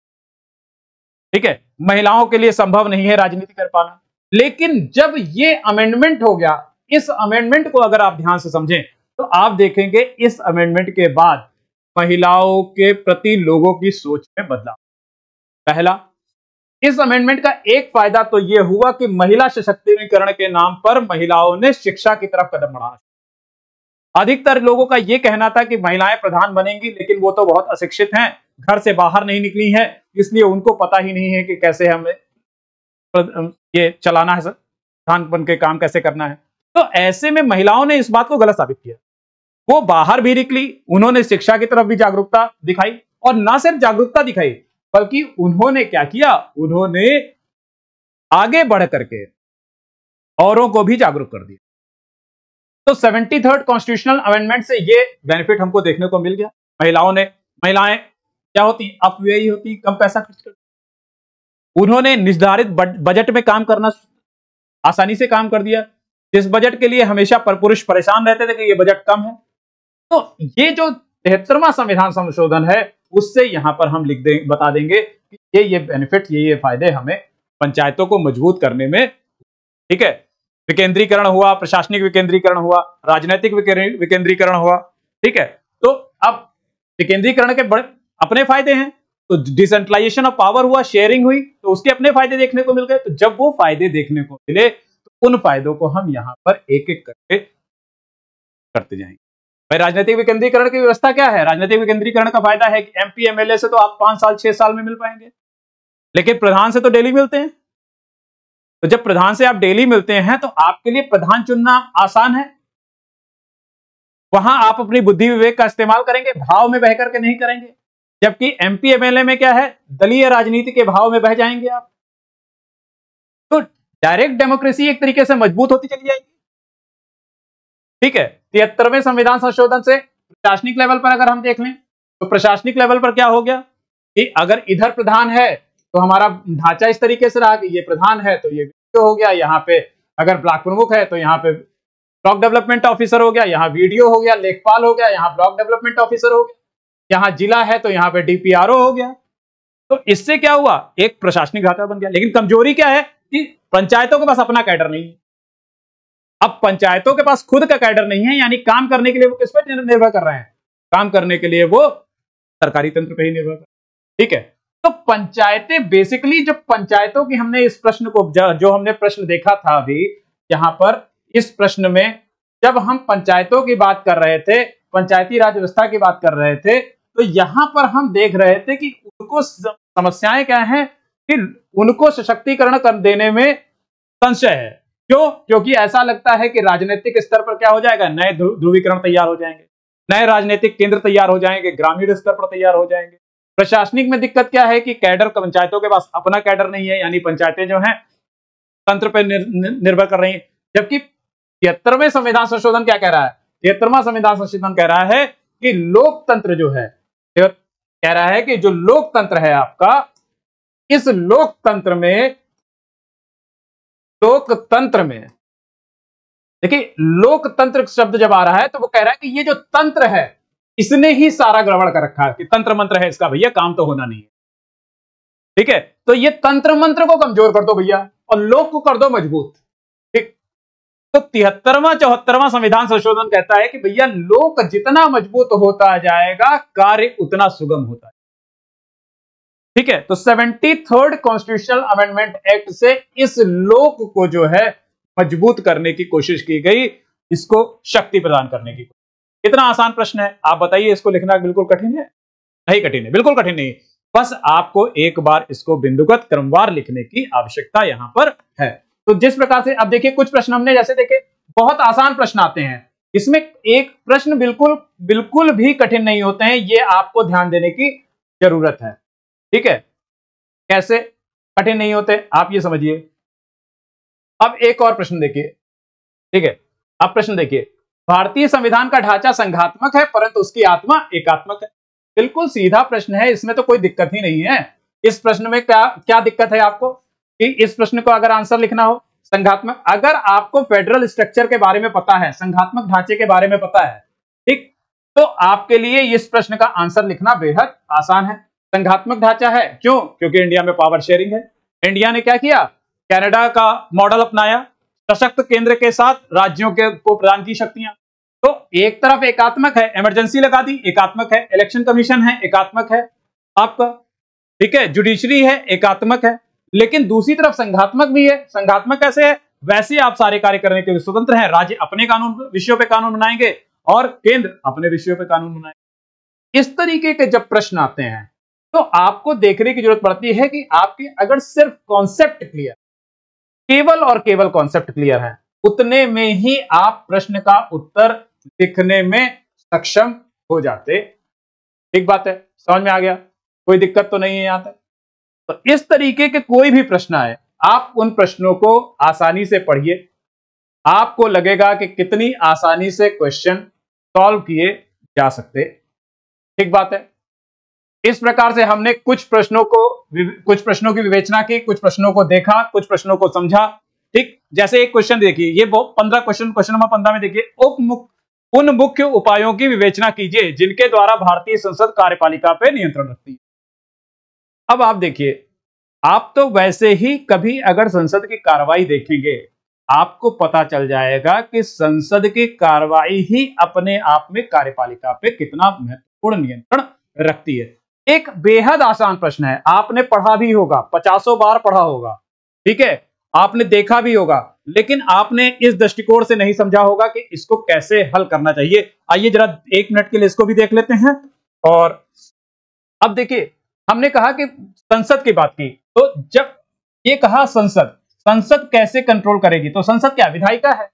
ठीक है महिलाओं के लिए संभव नहीं है राजनीति कर पाना लेकिन जब ये अमेंडमेंट हो गया इस अमेंडमेंट को अगर आप ध्यान से समझें तो आप देखेंगे इस अमेंडमेंट के बाद महिलाओं के प्रति लोगों की सोच में बदलाव पहला इस अमेंडमेंट का एक फायदा तो यह हुआ कि महिला सशक्तिकरण के नाम पर महिलाओं ने शिक्षा की तरफ कदम बढ़ाना अधिकतर लोगों का यह कहना था कि महिलाएं प्रधान बनेंगी लेकिन वो तो बहुत अशिक्षित हैं घर से बाहर नहीं निकली हैं इसलिए उनको पता ही नहीं है कि कैसे हमें ये चलाना है प्रधान बन के काम कैसे करना है तो ऐसे में महिलाओं ने इस बात को गलत साबित किया वो बाहर भी निकली उन्होंने शिक्षा की तरफ भी जागरूकता दिखाई और ना सिर्फ जागरूकता दिखाई बल्कि उन्होंने क्या किया उन्होंने आगे बढ़ करके औरों को भी जागरूक कर दिया तो सेवेंटी थर्ड कॉन्स्टिट्यूशनल अमेंडमेंट से ये बेनिफिट हमको देखने को मिल गया महिलाओं ने महिलाएं क्या होती अपव्ययी होती कम पैसा खर्च करती उन्होंने निर्धारित बजट में काम करना आसानी से काम कर दिया जिस बजट के लिए हमेशा पर पुरुष परेशान रहते थे कि ये बजट कम है तो ये जो तिहत्तरवा संविधान संशोधन है उससे यहाँ पर हम लिख दे बता देंगे कि ये ये बेनिफिट ये ये फायदे हमें पंचायतों को मजबूत करने में ठीक है विकेंद्रीकरण हुआ प्रशासनिक विकेंद्रीकरण हुआ राजनीतिक विकेंद्रीकरण हुआ ठीक है तो अब विकेंद्रीकरण के बड़े अपने फायदे हैं तो डिसेंट्रलाइजेशन ऑफ पावर हुआ शेयरिंग हुई तो उसके अपने फायदे देखने को मिल गए तो जब वो फायदे देखने को मिले तो उन फायदों को हम यहाँ पर एक एक करके करते जाएंगे भाई राजनीतिक विकेंद्रीकरण की व्यवस्था क्या है राजनीतिक विकेंद्रीकरण का फायदा है कि एमपी एमएलए से तो आप पांच साल छह साल में मिल पाएंगे लेकिन प्रधान से तो डेली मिलते हैं तो जब प्रधान से आप डेली मिलते हैं तो आपके लिए प्रधान चुनना आसान है वहां आप अपनी बुद्धि विवेक का इस्तेमाल करेंगे भाव में बह करके नहीं करेंगे जबकि एमपी एमएलए में क्या है दलीय राजनीति के भाव में बह जाएंगे आप तो डायरेक्ट डेमोक्रेसी एक तरीके से मजबूत होती चली जाएगी ठीक है तिहत्तरवें संविधान संशोधन से प्रशासनिक लेवल पर अगर हम देख लें तो प्रशासनिक लेवल पर क्या हो गया कि अगर इधर प्रधान है तो हमारा ढांचा इस तरीके से रहा कि ये प्रधान है तो ये वीडियो हो गया यहाँ पे अगर ब्लॉक प्रमुख है तो यहाँ पे ब्लॉक डेवलपमेंट ऑफिसर हो गया यहाँ वीडियो हो गया लेखपाल हो गया यहाँ ब्लॉक डेवलपमेंट ऑफिसर हो गया यहाँ जिला है तो यहाँ पे डीपीआरओ हो गया तो इससे क्या हुआ एक प्रशासनिक ढांचा बन गया लेकिन कमजोरी क्या है कि पंचायतों के पास अपना कैडर नहीं है अब पंचायतों के पास खुद का कैडर नहीं है यानी काम करने के लिए वो किस पर निर्भर कर रहे हैं काम करने के लिए वो सरकारी तंत्र पर ही निर्भर कर ठीक है तो पंचायतें बेसिकली जब पंचायतों की हमने इस प्रश्न को जो हमने प्रश्न देखा था अभी यहां पर इस प्रश्न में जब हम पंचायतों की बात कर रहे थे पंचायती राज व्यवस्था की बात कर रहे थे तो यहां पर हम देख रहे थे कि उनको समस्याएं क्या हैं कि उनको सशक्तिकरण कर देने में संशय है क्यों क्योंकि ऐसा लगता है कि राजनीतिक स्तर पर क्या हो जाएगा नए ध्रुवीकरण तैयार हो जाएंगे नए राजनीतिक केंद्र तैयार हो जाएंगे ग्रामीण स्तर पर तैयार हो जाएंगे प्रशासनिक में दिक्कत क्या है कि कैडर पंचायतों के पास अपना कैडर नहीं है यानी पंचायतें जो हैं तंत्र पर निर्भर कर रही हैं जबकि तिहत्तरवें संविधान संशोधन क्या कह रहा है तिहत्तरवा संविधान संशोधन कह रहा है कि लोकतंत्र जो है कह रहा है कि जो लोकतंत्र है आपका इस लोकतंत्र में लोकतंत्र में देखिए लोकतंत्र शब्द जब आ रहा है तो वो कह रहा है कि ये जो तंत्र है इसने ही सारा गड़बड़ कर रखा है कि तंत्र मंत्र है इसका भैया काम तो होना नहीं है ठीक है तो ये तंत्र मंत्र को कमजोर कर दो भैया और लोक को कर दो मजबूत ठीक तो तिहत्तरवा चौहत्तरवा संविधान संशोधन कहता है कि भैया लोक जितना मजबूत होता जाएगा कार्य उतना सुगम होता है ठीक है तो seventy third constitutional amendment act से इस लोक को जो है मजबूत करने की कोशिश की गई इसको शक्ति प्रदान करने की इतना आसान प्रश्न है आप बताइए इसको लिखना बिल्कुल कठिन है नहीं कठिन है बिल्कुल कठिन नहीं बस आपको एक बार इसको बिंदुगत क्रमवार लिखने की आवश्यकता यहां पर है तो जिस प्रकार से अब देखिए कुछ प्रश्न हमने जैसे देखे बहुत आसान प्रश्न आते हैं इसमें एक प्रश्न बिल्कुल बिल्कुल भी कठिन नहीं होते हैं ये आपको ध्यान देने की जरूरत है ठीक है कैसे कठिन नहीं होते आप ये समझिए अब एक और प्रश्न देखिए ठीक है अब प्रश्न देखिए भारतीय संविधान का ढांचा संघात्मक है परंतु उसकी आत्मा एकात्मक है बिल्कुल सीधा प्रश्न है इसमें तो कोई दिक्कत ही नहीं है इस प्रश्न में क्या क्या दिक्कत है आपको कि इस प्रश्न को अगर आंसर लिखना हो संघात्मक अगर आपको फेडरल स्ट्रक्चर के बारे में पता है संघात्मक ढांचे के बारे में पता है ठीक तो आपके लिए इस प्रश्न का आंसर लिखना बेहद आसान है संघात्मक ढांचा है क्यों क्योंकि इंडिया में पावर शेयरिंग है इंडिया ने क्या किया कनाडा का मॉडल अपनाया सशक्त केंद्र के साथ राज्यों के को प्रदान की शक्तियां तो एक तरफ एकात्मक है इमरजेंसी लगा दी एकात्मक है इलेक्शन कमीशन है एकात्मक है आपका ठीक है जुडिशरी है एकात्मक है लेकिन दूसरी तरफ संघात्मक भी है संघात्मक कैसे है वैसे आप सारे कार्य करने के लिए स्वतंत्र हैं राज्य अपने कानून विषयों पे कानून बनाएंगे और केंद्र अपने विषयों पे कानून बनाएंगे इस तरीके के जब प्रश्न आते हैं तो आपको देखने की जरूरत पड़ती है कि आपके अगर सिर्फ कॉन्सेप्ट क्लियर केवल और केवल कॉन्सेप्ट क्लियर है उतने में ही आप प्रश्न का उत्तर लिखने में सक्षम हो जाते ठीक बात है समझ में आ गया कोई दिक्कत तो नहीं है यहां तक तो इस तरीके के कोई भी प्रश्न आए आप उन प्रश्नों को आसानी से पढ़िए आपको लगेगा कि कितनी आसानी से क्वेश्चन सॉल्व किए जा सकते ठीक बात है इस प्रकार से हमने कुछ प्रश्नों को कुछ प्रश्नों की विवेचना की कुछ प्रश्नों को देखा कुछ प्रश्नों को समझा ठीक जैसे एक क्वेश्चन देखिए ये पंद्रह क्वेश्चन क्वेश्चन नंबर पंद्रह में देखिए उप उन मुख्य उपायों की विवेचना कीजिए जिनके द्वारा भारतीय संसद कार्यपालिका पर नियंत्रण रखती है अब आप देखिए आप तो वैसे ही कभी अगर संसद की कार्रवाई देखेंगे आपको पता चल जाएगा कि संसद की कार्रवाई ही अपने आप में कार्यपालिका पे कितना महत्वपूर्ण नियंत्रण रखती है एक बेहद आसान प्रश्न है आपने पढ़ा भी होगा पचासों बार पढ़ा होगा ठीक है आपने देखा भी होगा लेकिन आपने इस दृष्टिकोण से नहीं समझा होगा कि इसको कैसे हल करना चाहिए आइए जरा एक मिनट के लिए इसको भी देख लेते हैं और अब देखिए हमने कहा कि संसद की बात की तो जब ये कहा संसद संसद कैसे कंट्रोल करेगी तो संसद क्या विधायिका है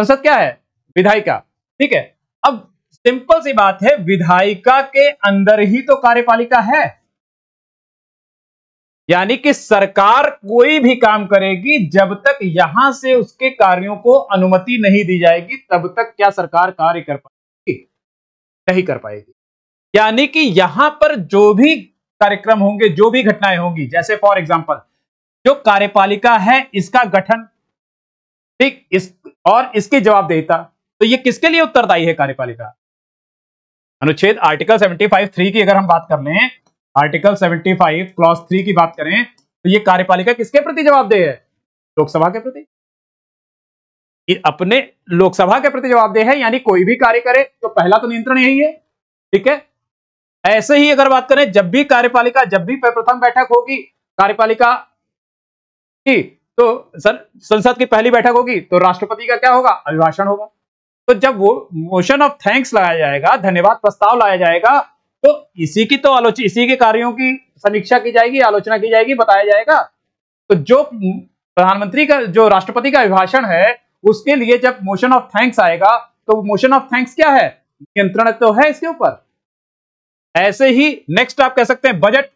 संसद क्या है विधायिका ठीक है अब सिंपल सी बात है विधायिका के अंदर ही तो कार्यपालिका है यानी कि सरकार कोई भी काम करेगी जब तक यहां से उसके कार्यों को अनुमति नहीं दी जाएगी तब तक क्या सरकार कार्य कर पाएगी नहीं कर पाएगी यानी कि यहां पर जो भी कार्यक्रम होंगे जो भी घटनाएं होंगी जैसे फॉर एग्जाम्पल जो कार्यपालिका है इसका गठन ठीक इस और इसकी जवाबदेहिता तो ये किसके लिए उत्तरदायी है कार्यपालिका अनुच्छेद आर्टिकल फाइव थ्री की अगर हम बात कर लें article seventy five clause three की बात करें तो ये कार्यपालिका किसके प्रति जवाबदेह है लोकसभा के प्रति अपने लोकसभा के प्रति जवाबदेह है यानी कोई भी कार्य करे तो पहला तो नियंत्रण यही है ठीक है ऐसे ही अगर बात करें जब भी कार्यपालिका जब भी प्रथम बैठक होगी कार्यपालिका की तो सर संसद की पहली बैठक होगी तो राष्ट्रपति का क्या होगा अभिभाषण होगा तो जब वो मोशन ऑफ थैंक्स लाया जाएगा धन्यवाद प्रस्ताव लाया जाएगा तो इसी की तो आलोचना इसी के कार्यों की समीक्षा की जाएगी आलोचना की जाएगी बताया जाएगा तो जो प्रधानमंत्री का जो राष्ट्रपति का अभिभाषण है उसके लिए जब मोशन ऑफ थैंक्स आएगा तो मोशन ऑफ थैंक्स क्या है नियंत्रण तो है इसके ऊपर ऐसे ही नेक्स्ट आप कह सकते हैं बजट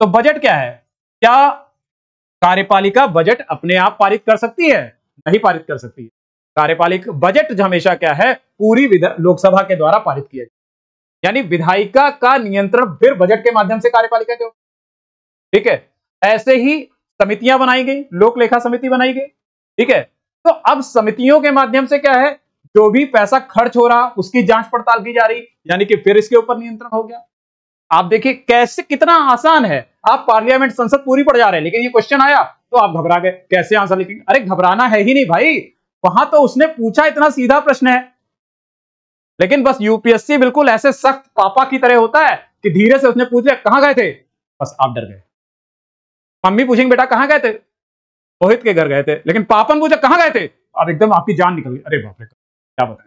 तो बजट क्या है क्या कार्यपालिका बजट अपने आप पारित कर सकती है नहीं पारित कर सकती है कार्यपालिक बजट हमेशा क्या है पूरी लोकसभा के द्वारा पारित किया जाए यानी विधायिका का नियंत्रण फिर बजट के माध्यम से कार्यपालिका के ठीक है ऐसे ही समितियां बनाई गई लोक लेखा समिति बनाई गई ठीक है तो अब समितियों के माध्यम से क्या है जो भी पैसा खर्च हो रहा उसकी जांच पड़ताल की जा रही यानी कि फिर इसके ऊपर नियंत्रण हो गया आप देखिए कैसे कितना आसान है आप पार्लियामेंट संसद पूरी पड़ जा रहे हैं लेकिन ये क्वेश्चन आया तो आप घबरा गए कैसे आंसर लिखेंगे अरे घबराना है ही नहीं भाई वहां तो उसने पूछा इतना सीधा प्रश्न है लेकिन बस यूपीएससी बिल्कुल ऐसे सख्त पापा की तरह होता है कि धीरे से उसने पूछ लिया कहां गए थे बस आप डर गए मम्मी पूछेंगे बेटा कहां गए थे रोहित के घर गए थे लेकिन पापा ने पूछा कहां गए थे अब एकदम आपकी जान निकल गई अरे बाप रे क्या बताए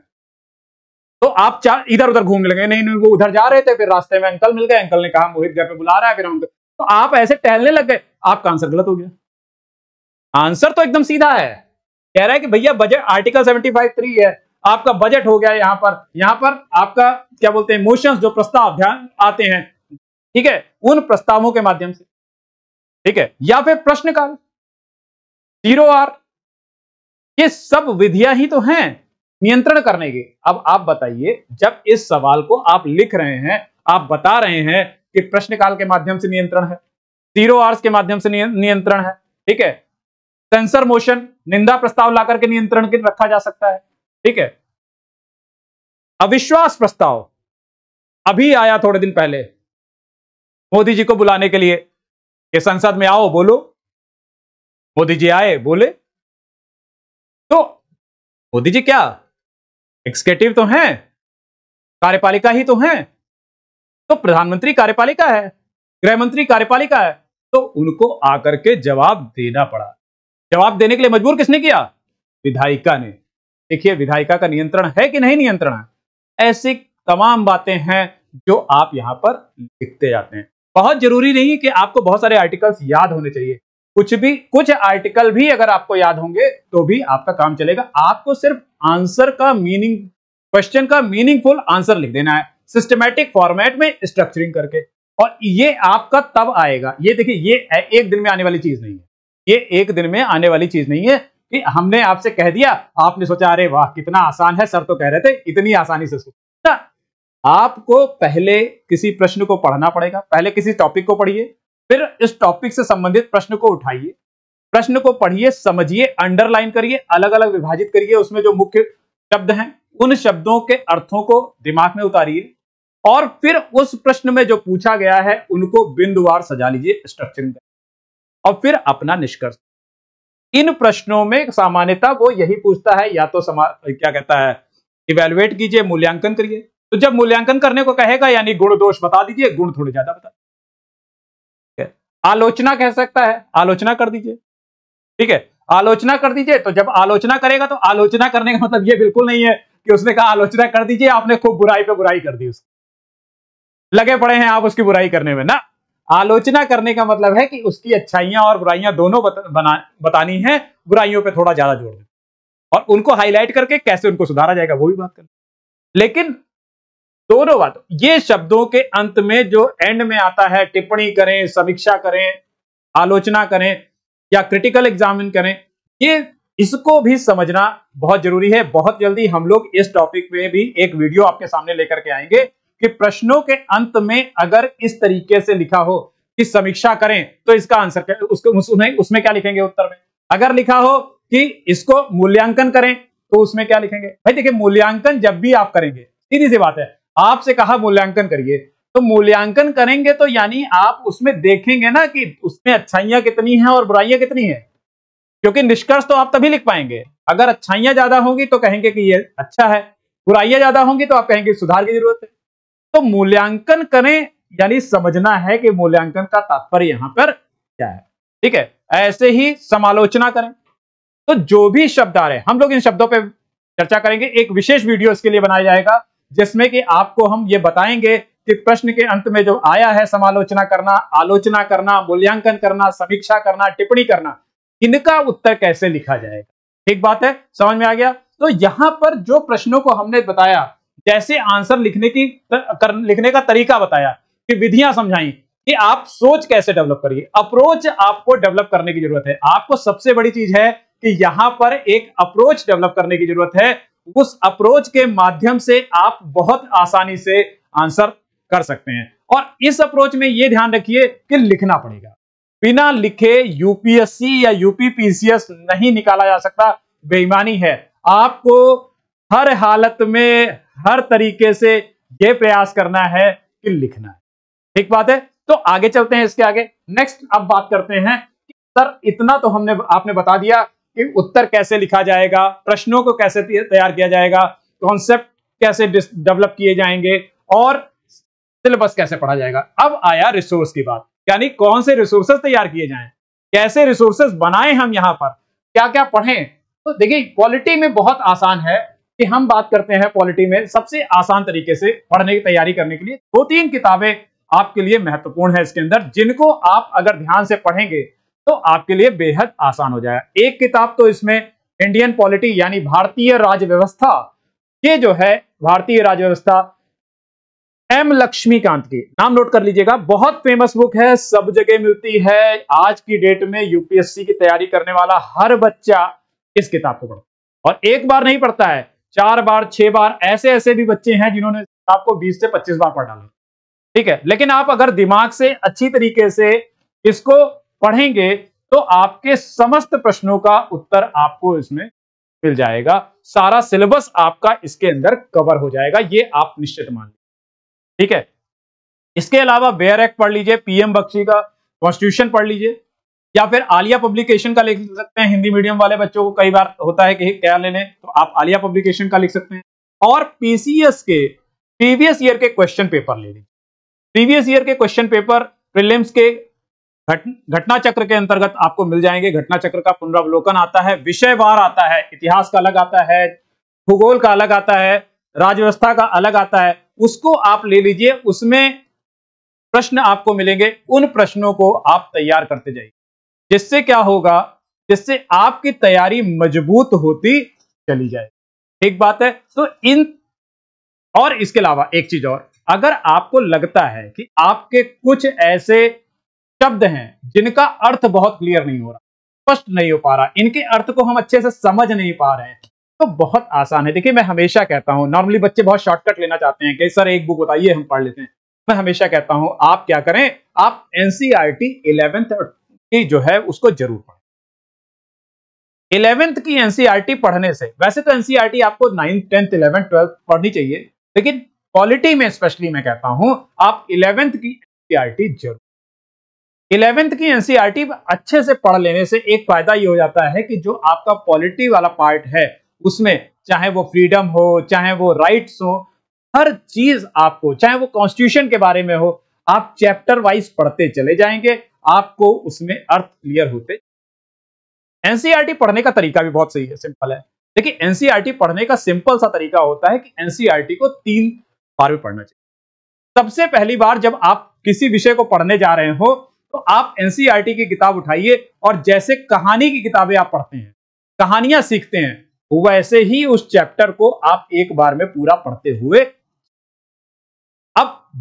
तो आप चार इधर उधर घूमने लगे नहीं नहीं वो उधर जा रहे थे फिर रास्ते में अंकल मिल गए अंकल ने कहा मोहित घर पे बुला रहा है फिर अंकल तो आप ऐसे टहलने लग गए आपका आंसर गलत हो गया आंसर तो एकदम सीधा है कह रहा है कि भैया budget article seventy five three है आपका बजट हो गया यहाँ पर यहाँ पर आपका क्या बोलते हैं मोशन जो प्रस्ताव ध्यान आते हैं ठीक है उन प्रस्तावों के माध्यम से ठीक है या फिर प्रश्न काल जीरो आर ये सब विधियां ही तो हैं नियंत्रण करने के अब आप बताइए जब इस सवाल को आप लिख रहे हैं आप बता रहे हैं कि प्रश्नकाल के माध्यम से नियंत्रण है जीरो आर्स के माध्यम से नियंत्रण है ठीक है सेंसर मोशन निंदा प्रस्ताव लाकर के नियंत्रण के रखा जा सकता है ठीक है अविश्वास प्रस्ताव अभी आया थोड़े दिन पहले मोदी जी को बुलाने के लिए कि संसद में आओ बोलो मोदी जी आए बोले तो मोदी जी क्या एक्सिक्यूटिव तो हैं कार्यपालिका ही तो हैं तो प्रधानमंत्री कार्यपालिका है गृहमंत्री कार्यपालिका है तो उनको आकर के जवाब देना पड़ा जवाब देने के लिए मजबूर किसने किया विधायिका ने देखिए विधायिका का नियंत्रण है कि नहीं नियंत्रण है ऐसी तमाम बातें हैं जो आप यहां पर लिखते जाते हैं बहुत जरूरी नहीं है कि आपको बहुत सारे आर्टिकल्स याद होने चाहिए कुछ भी कुछ आर्टिकल भी अगर आपको याद होंगे तो भी आपका काम चलेगा आपको सिर्फ आंसर का मीनिंग क्वेश्चन का मीनिंगफुल आंसर लिख देना है सिस्टमेटिक फॉर्मेट में स्ट्रक्चरिंग करके और ये आपका तब आएगा ये देखिए ये एक दिन में आने वाली चीज नहीं है ये एक दिन में आने वाली चीज नहीं है कि हमने आपसे कह दिया आपने सोचा अरे वाह कितना आसान है सर तो कह रहे थे इतनी आसानी से ना तो आपको पहले किसी प्रश्न को पढ़ना पड़ेगा पहले किसी टॉपिक को पढ़िए फिर इस टॉपिक से संबंधित प्रश्न को उठाइए प्रश्न को पढ़िए समझिए अंडरलाइन करिए अलग अलग विभाजित करिए उसमें जो मुख्य शब्द हैं उन शब्दों के अर्थों को दिमाग में उतारिए और फिर उस प्रश्न में जो पूछा गया है उनको बिंदुवार सजा लीजिए स्ट्रक्चरिंग और फिर अपना निष्कर्ष इन प्रश्नों में सामान्यता वो यही पूछता है या तो समा क्या कहता है इवेल्युएट कीजिए मूल्यांकन करिए तो जब मूल्यांकन करने को कहेगा यानी गुण दोष बता दीजिए गुण थोड़े ज्यादा बता दीजिए आलोचना कह सकता है आलोचना कर दीजिए ठीक है आलोचना कर दीजिए तो जब आलोचना करेगा तो आलोचना करने का मतलब ये बिल्कुल नहीं है कि उसने कहा आलोचना कर दीजिए आपने खूब बुराई पे बुराई कर दी उसकी लगे पड़े हैं आप उसकी बुराई करने में ना आलोचना करने का मतलब है कि उसकी अच्छाइयां और बुराइयां दोनों बत, बना, बतानी है बुराइयों पे थोड़ा ज्यादा जोर दें और उनको हाईलाइट करके कैसे उनको सुधारा जाएगा वो भी बात करें लेकिन दोनों बात ये शब्दों के अंत में जो एंड में आता है टिप्पणी करें समीक्षा करें आलोचना करें या क्रिटिकल एग्जामिन करें ये इसको भी समझना बहुत जरूरी है बहुत जल्दी हम लोग इस टॉपिक पे भी एक वीडियो आपके सामने लेकर के आएंगे कि प्रश्नों के अंत में अगर इस तरीके से लिखा हो कि समीक्षा करें तो इसका आंसर उसमें, उसमें क्या लिखेंगे उत्तर में अगर लिखा हो कि इसको मूल्यांकन करें तो उसमें क्या लिखेंगे भाई देखिए मूल्यांकन जब भी आप करेंगे सीधी सी बात है आपसे कहा मूल्यांकन करिए तो मूल्यांकन करेंगे तो यानी आप उसमें देखेंगे ना कि उसमें अच्छाइयां कितनी हैं और बुराइयां कितनी हैं क्योंकि निष्कर्ष तो आप तभी लिख पाएंगे अगर अच्छाइयां ज्यादा होंगी तो कहेंगे कि ये अच्छा है बुराइयां ज्यादा होंगी तो आप कहेंगे सुधार की जरूरत है तो मूल्यांकन करें यानी समझना है कि मूल्यांकन का तात्पर्य यहां पर क्या है ठीक है ऐसे ही समालोचना करें तो जो भी शब्द आ रहे हैं हम लोग इन शब्दों पर चर्चा करेंगे एक विशेष वीडियो इसके लिए बनाया जाएगा जिसमें कि आपको हम ये बताएंगे कि प्रश्न के अंत में जो आया है समालोचना करना आलोचना करना मूल्यांकन करना समीक्षा करना टिप्पणी करना इनका उत्तर कैसे लिखा जाएगा ठीक बात है समझ में आ गया तो यहां पर जो प्रश्नों को हमने बताया जैसे आंसर लिखने की कर, लिखने का तरीका बताया कि विधियां समझाई कि आप सोच कैसे डेवलप करिए अप्रोच आपको डेवलप करने की जरूरत है आपको सबसे बड़ी चीज है कि यहां पर एक अप्रोच डेवलप करने की जरूरत है उस अप्रोच के माध्यम से आप बहुत आसानी से आंसर कर सकते हैं और इस अप्रोच में यह ध्यान रखिए कि लिखना पड़ेगा बिना लिखे यूपीएससी या यूपीपीसीएस नहीं निकाला जा सकता बेईमानी है आपको हर हालत में हर तरीके से यह प्रयास करना है कि लिखना है ठीक बात है तो आगे चलते हैं इसके आगे नेक्स्ट अब बात करते हैं कि सर इतना तो हमने आपने बता दिया कि उत्तर कैसे लिखा जाएगा प्रश्नों को कैसे तैयार किया जाएगा कॉन्सेप्ट कैसे डेवलप किए जाएंगे और सिलेबस कैसे पढ़ा जाएगा अब आया रिसोर्स की बात यानी कौन से रिसोर्सेस तैयार किए जाएं कैसे रिसोर्सेज बनाएं हम यहाँ पर क्या क्या पढ़ें तो देखिए क्वालिटी में बहुत आसान है कि हम बात करते हैं पॉलिटी में सबसे आसान तरीके से पढ़ने की तैयारी करने के लिए दो तीन किताबें आपके लिए महत्वपूर्ण है इसके अंदर जिनको आप अगर ध्यान से पढ़ेंगे तो आपके लिए बेहद आसान हो जाएगा एक किताब तो इसमें इंडियन पॉलिटी यानी भारतीय राज्य व्यवस्था ये जो है भारतीय राज्य व्यवस्था एम लक्ष्मीकांत की नाम नोट कर लीजिएगा बहुत फेमस बुक है सब जगह मिलती है आज की डेट में यूपीएससी की तैयारी करने वाला हर बच्चा इस किताब को पढ़ता और एक बार नहीं पढ़ता है चार बार छह बार ऐसे ऐसे भी बच्चे हैं जिन्होंने आपको बीस से पच्चीस बार पढ़ा डाले ठीक है लेकिन आप अगर दिमाग से अच्छी तरीके से इसको पढ़ेंगे तो आपके समस्त प्रश्नों का उत्तर आपको इसमें मिल जाएगा सारा सिलेबस आपका इसके अंदर कवर हो जाएगा ये आप निश्चित मान लीजिए ठीक है इसके अलावा बेयर एक्ट पढ़ लीजिए पीएम बख्शी का कॉन्स्टिट्यूशन पढ़ लीजिए या फिर आलिया पब्लिकेशन का लिख सकते हैं हिंदी मीडियम वाले बच्चों को कई बार होता है कि क्या ले लें तो आप आलिया पब्लिकेशन का लिख सकते हैं और पीसीएस के प्रीवियस ईयर के क्वेश्चन पेपर ले लीजिए प्रीवियस ईयर के क्वेश्चन पेपर प्रिलिम्स के घटना चक्र के अंतर्गत आपको मिल जाएंगे घटना चक्र का पुनरावलोकन आता है विषयवार आता है इतिहास का अलग आता है भूगोल का अलग आता है राजव्यवस्था का अलग आता है उसको आप ले लीजिए उसमें प्रश्न आपको मिलेंगे उन प्रश्नों को आप तैयार करते जाइए जिससे क्या होगा जिससे आपकी तैयारी मजबूत होती चली जाए एक बात है तो इन और इसके अलावा एक चीज और अगर आपको लगता है कि आपके कुछ ऐसे शब्द हैं जिनका अर्थ बहुत क्लियर नहीं हो रहा स्पष्ट नहीं हो पा रहा इनके अर्थ को हम अच्छे से समझ नहीं पा रहे हैं तो बहुत आसान है देखिए मैं हमेशा कहता हूं नॉर्मली बच्चे बहुत शॉर्टकट लेना चाहते हैं कि सर एक बुक बताइए हम पढ़ लेते हैं मैं हमेशा कहता हूं आप क्या करें आप एनसीआर टी इलेवेंथ और की जो है उसको जरूर पढ़ें इलेवेंथ की एनसीईआरटी e पढ़ने से वैसे तो एनसीईआरटी e आपको नाइन्थ टेंथ इलेवेंथ ट्वेल्थ पढ़नी चाहिए लेकिन क्वालिटी में स्पेशली मैं कहता हूं आप इलेवेंथ की एनसीईआरटी e जरूर इलेवेंथ की एनसीईआरटी अच्छे से पढ़ लेने से एक फायदा ये हो जाता है कि जो आपका पॉलिटी वाला पार्ट है उसमें चाहे वो फ्रीडम हो चाहे वो राइट्स हो हर चीज आपको चाहे वो कॉन्स्टिट्यूशन के बारे में हो आप चैप्टर वाइज पढ़ते चले जाएंगे आपको उसमें अर्थ क्लियर होते एनसीईआरटी e पढ़ने का तरीका भी बहुत सही है सिंपल है देखिए एनसीईआरटी e पढ़ने का सिंपल सा तरीका होता है कि एनसीईआरटी e को तीन बार भी पढ़ना चाहिए सबसे पहली बार जब आप किसी विषय को पढ़ने जा रहे हो तो आप एनसीईआरटी की किताब उठाइए और जैसे कहानी की किताबें आप पढ़ते हैं कहानियां सीखते हैं वैसे ही उस चैप्टर को आप एक बार में पूरा पढ़ते हुए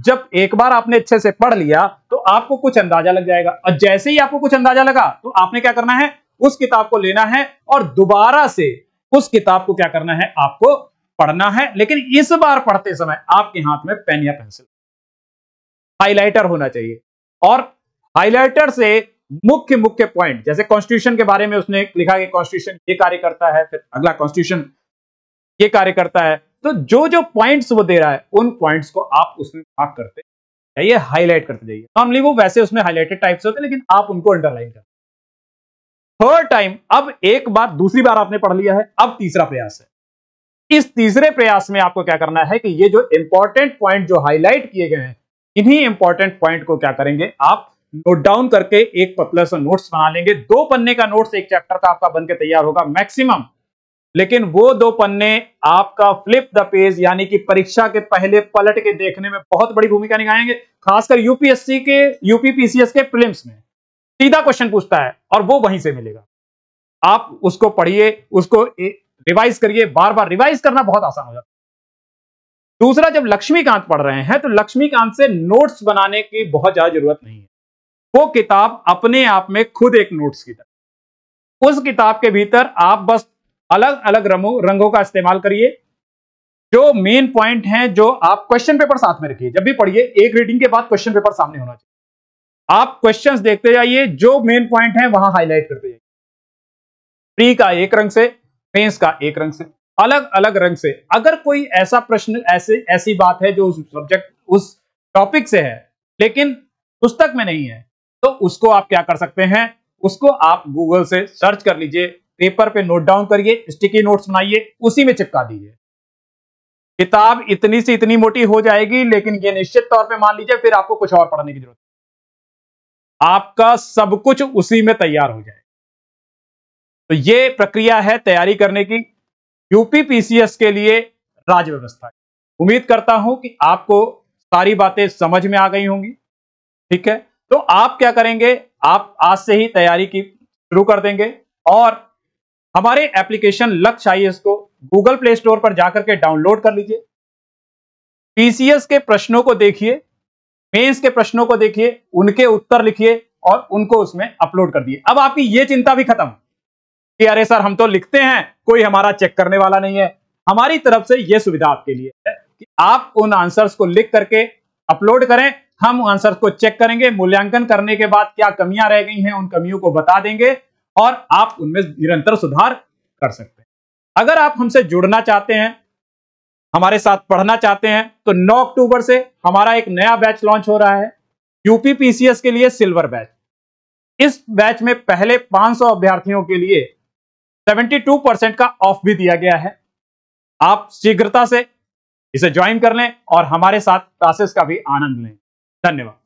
जब एक बार आपने अच्छे से पढ़ लिया तो आपको कुछ अंदाजा लग जाएगा और जैसे ही आपको कुछ अंदाजा लगा तो आपने क्या करना है उस किताब को लेना है और दोबारा से उस किताब को क्या करना है आपको पढ़ना है लेकिन इस बार पढ़ते समय आपके हाथ में पेन या पेंसिल हाईलाइटर होना चाहिए और हाईलाइटर से मुख्य मुख्य पॉइंट जैसे कॉन्स्टिट्यूशन के बारे में उसने लिखा कि कॉन्स्टिट्यूशन ये कार्य करता है फिर अगला कॉन्स्टिट्यूशन ये कार्य करता है तो जो जो पॉइंट्स वो दे रहा है उन पॉइंट्स को आप उसमें मार्क करते जाइए हाईलाइट करते जाइए नॉर्मली वो तो वैसे उसमें हाईलाइटेड टाइप्स होते हैं लेकिन आप उनको अंडरलाइन करते थर्ड टाइम अब एक बार दूसरी बार आपने पढ़ लिया है अब तीसरा प्रयास है इस तीसरे प्रयास में आपको क्या करना है कि ये जो इंपॉर्टेंट पॉइंट जो हाईलाइट किए गए हैं इन्हीं इंपॉर्टेंट पॉइंट को क्या करेंगे आप नोट डाउन करके एक पतला सा नोट्स बना लेंगे दो पन्ने का नोट्स एक चैप्टर का आपका बनकर तैयार होगा मैक्सिमम लेकिन वो दो पन्ने आपका फ्लिप द पेज यानी कि परीक्षा के पहले पलट के देखने में बहुत बड़ी भूमिका निभाएंगे खासकर यूपीएससी के यूपी के फिल्म में सीधा क्वेश्चन पूछता है और वो वहीं से मिलेगा आप उसको पढ़िए उसको रिवाइज करिए बार बार रिवाइज करना बहुत आसान हो जाता है दूसरा जब लक्ष्मीकांत पढ़ रहे हैं तो लक्ष्मीकांत से नोट्स बनाने की बहुत ज्यादा जरूरत नहीं है वो किताब अपने आप में खुद एक नोट्स की तरह उस किताब के भीतर आप बस अलग अलग रंगों रंगों का इस्तेमाल करिए जो मेन पॉइंट है जो आप क्वेश्चन पेपर साथ में रखिए जब भी पढ़िए एक रीडिंग के बाद क्वेश्चन पेपर सामने होना चाहिए आप क्वेश्चंस देखते जाइए जो मेन पॉइंट है वहां हाईलाइट करते जाइए प्री का एक रंग से मेंस का एक रंग से अलग अलग रंग से अगर कोई ऐसा प्रश्न ऐसे ऐसी बात है जो उस सब्जेक्ट उस टॉपिक से है लेकिन पुस्तक में नहीं है तो उसको आप क्या कर सकते हैं उसको आप गूगल से सर्च कर लीजिए पेपर पे नोट डाउन करिए स्टिकी नोट्स बनाइए उसी में चिपका दीजिए किताब इतनी से इतनी मोटी हो जाएगी लेकिन ये निश्चित तौर पे मान लीजिए फिर आपको कुछ और पढ़ने की जरूरत आपका सब कुछ उसी में तैयार हो जाए तो ये प्रक्रिया है तैयारी करने की यूपी पीसीएस के लिए राज्य व्यवस्था उम्मीद करता हूं कि आपको सारी बातें समझ में आ गई होंगी ठीक है तो आप क्या करेंगे आप आज से ही तैयारी की शुरू कर देंगे और हमारे एप्लीकेशन लक्ष्य आई को गूगल प्ले स्टोर पर जाकर के डाउनलोड कर लीजिए पीसीएस के प्रश्नों को देखिए मेंस के प्रश्नों को देखिए उनके उत्तर लिखिए और उनको उसमें अपलोड कर दिए अब आपकी ये चिंता भी खत्म कि अरे सर हम तो लिखते हैं कोई हमारा चेक करने वाला नहीं है हमारी तरफ से ये सुविधा आपके लिए है कि आप उन आंसर्स को लिख करके अपलोड करें हम आंसर्स को चेक करेंगे मूल्यांकन करने के बाद क्या कमियां रह गई हैं उन कमियों को बता देंगे और आप उनमें निरंतर सुधार कर सकते हैं अगर आप हमसे जुड़ना चाहते हैं हमारे साथ पढ़ना चाहते हैं तो 9 अक्टूबर से हमारा एक नया बैच लॉन्च हो रहा है यूपी पीसीएस के लिए सिल्वर बैच इस बैच में पहले 500 अभ्यर्थियों के लिए 72 परसेंट का ऑफ भी दिया गया है आप शीघ्रता से इसे ज्वाइन कर लें और हमारे साथ क्लासेस का भी आनंद लें धन्यवाद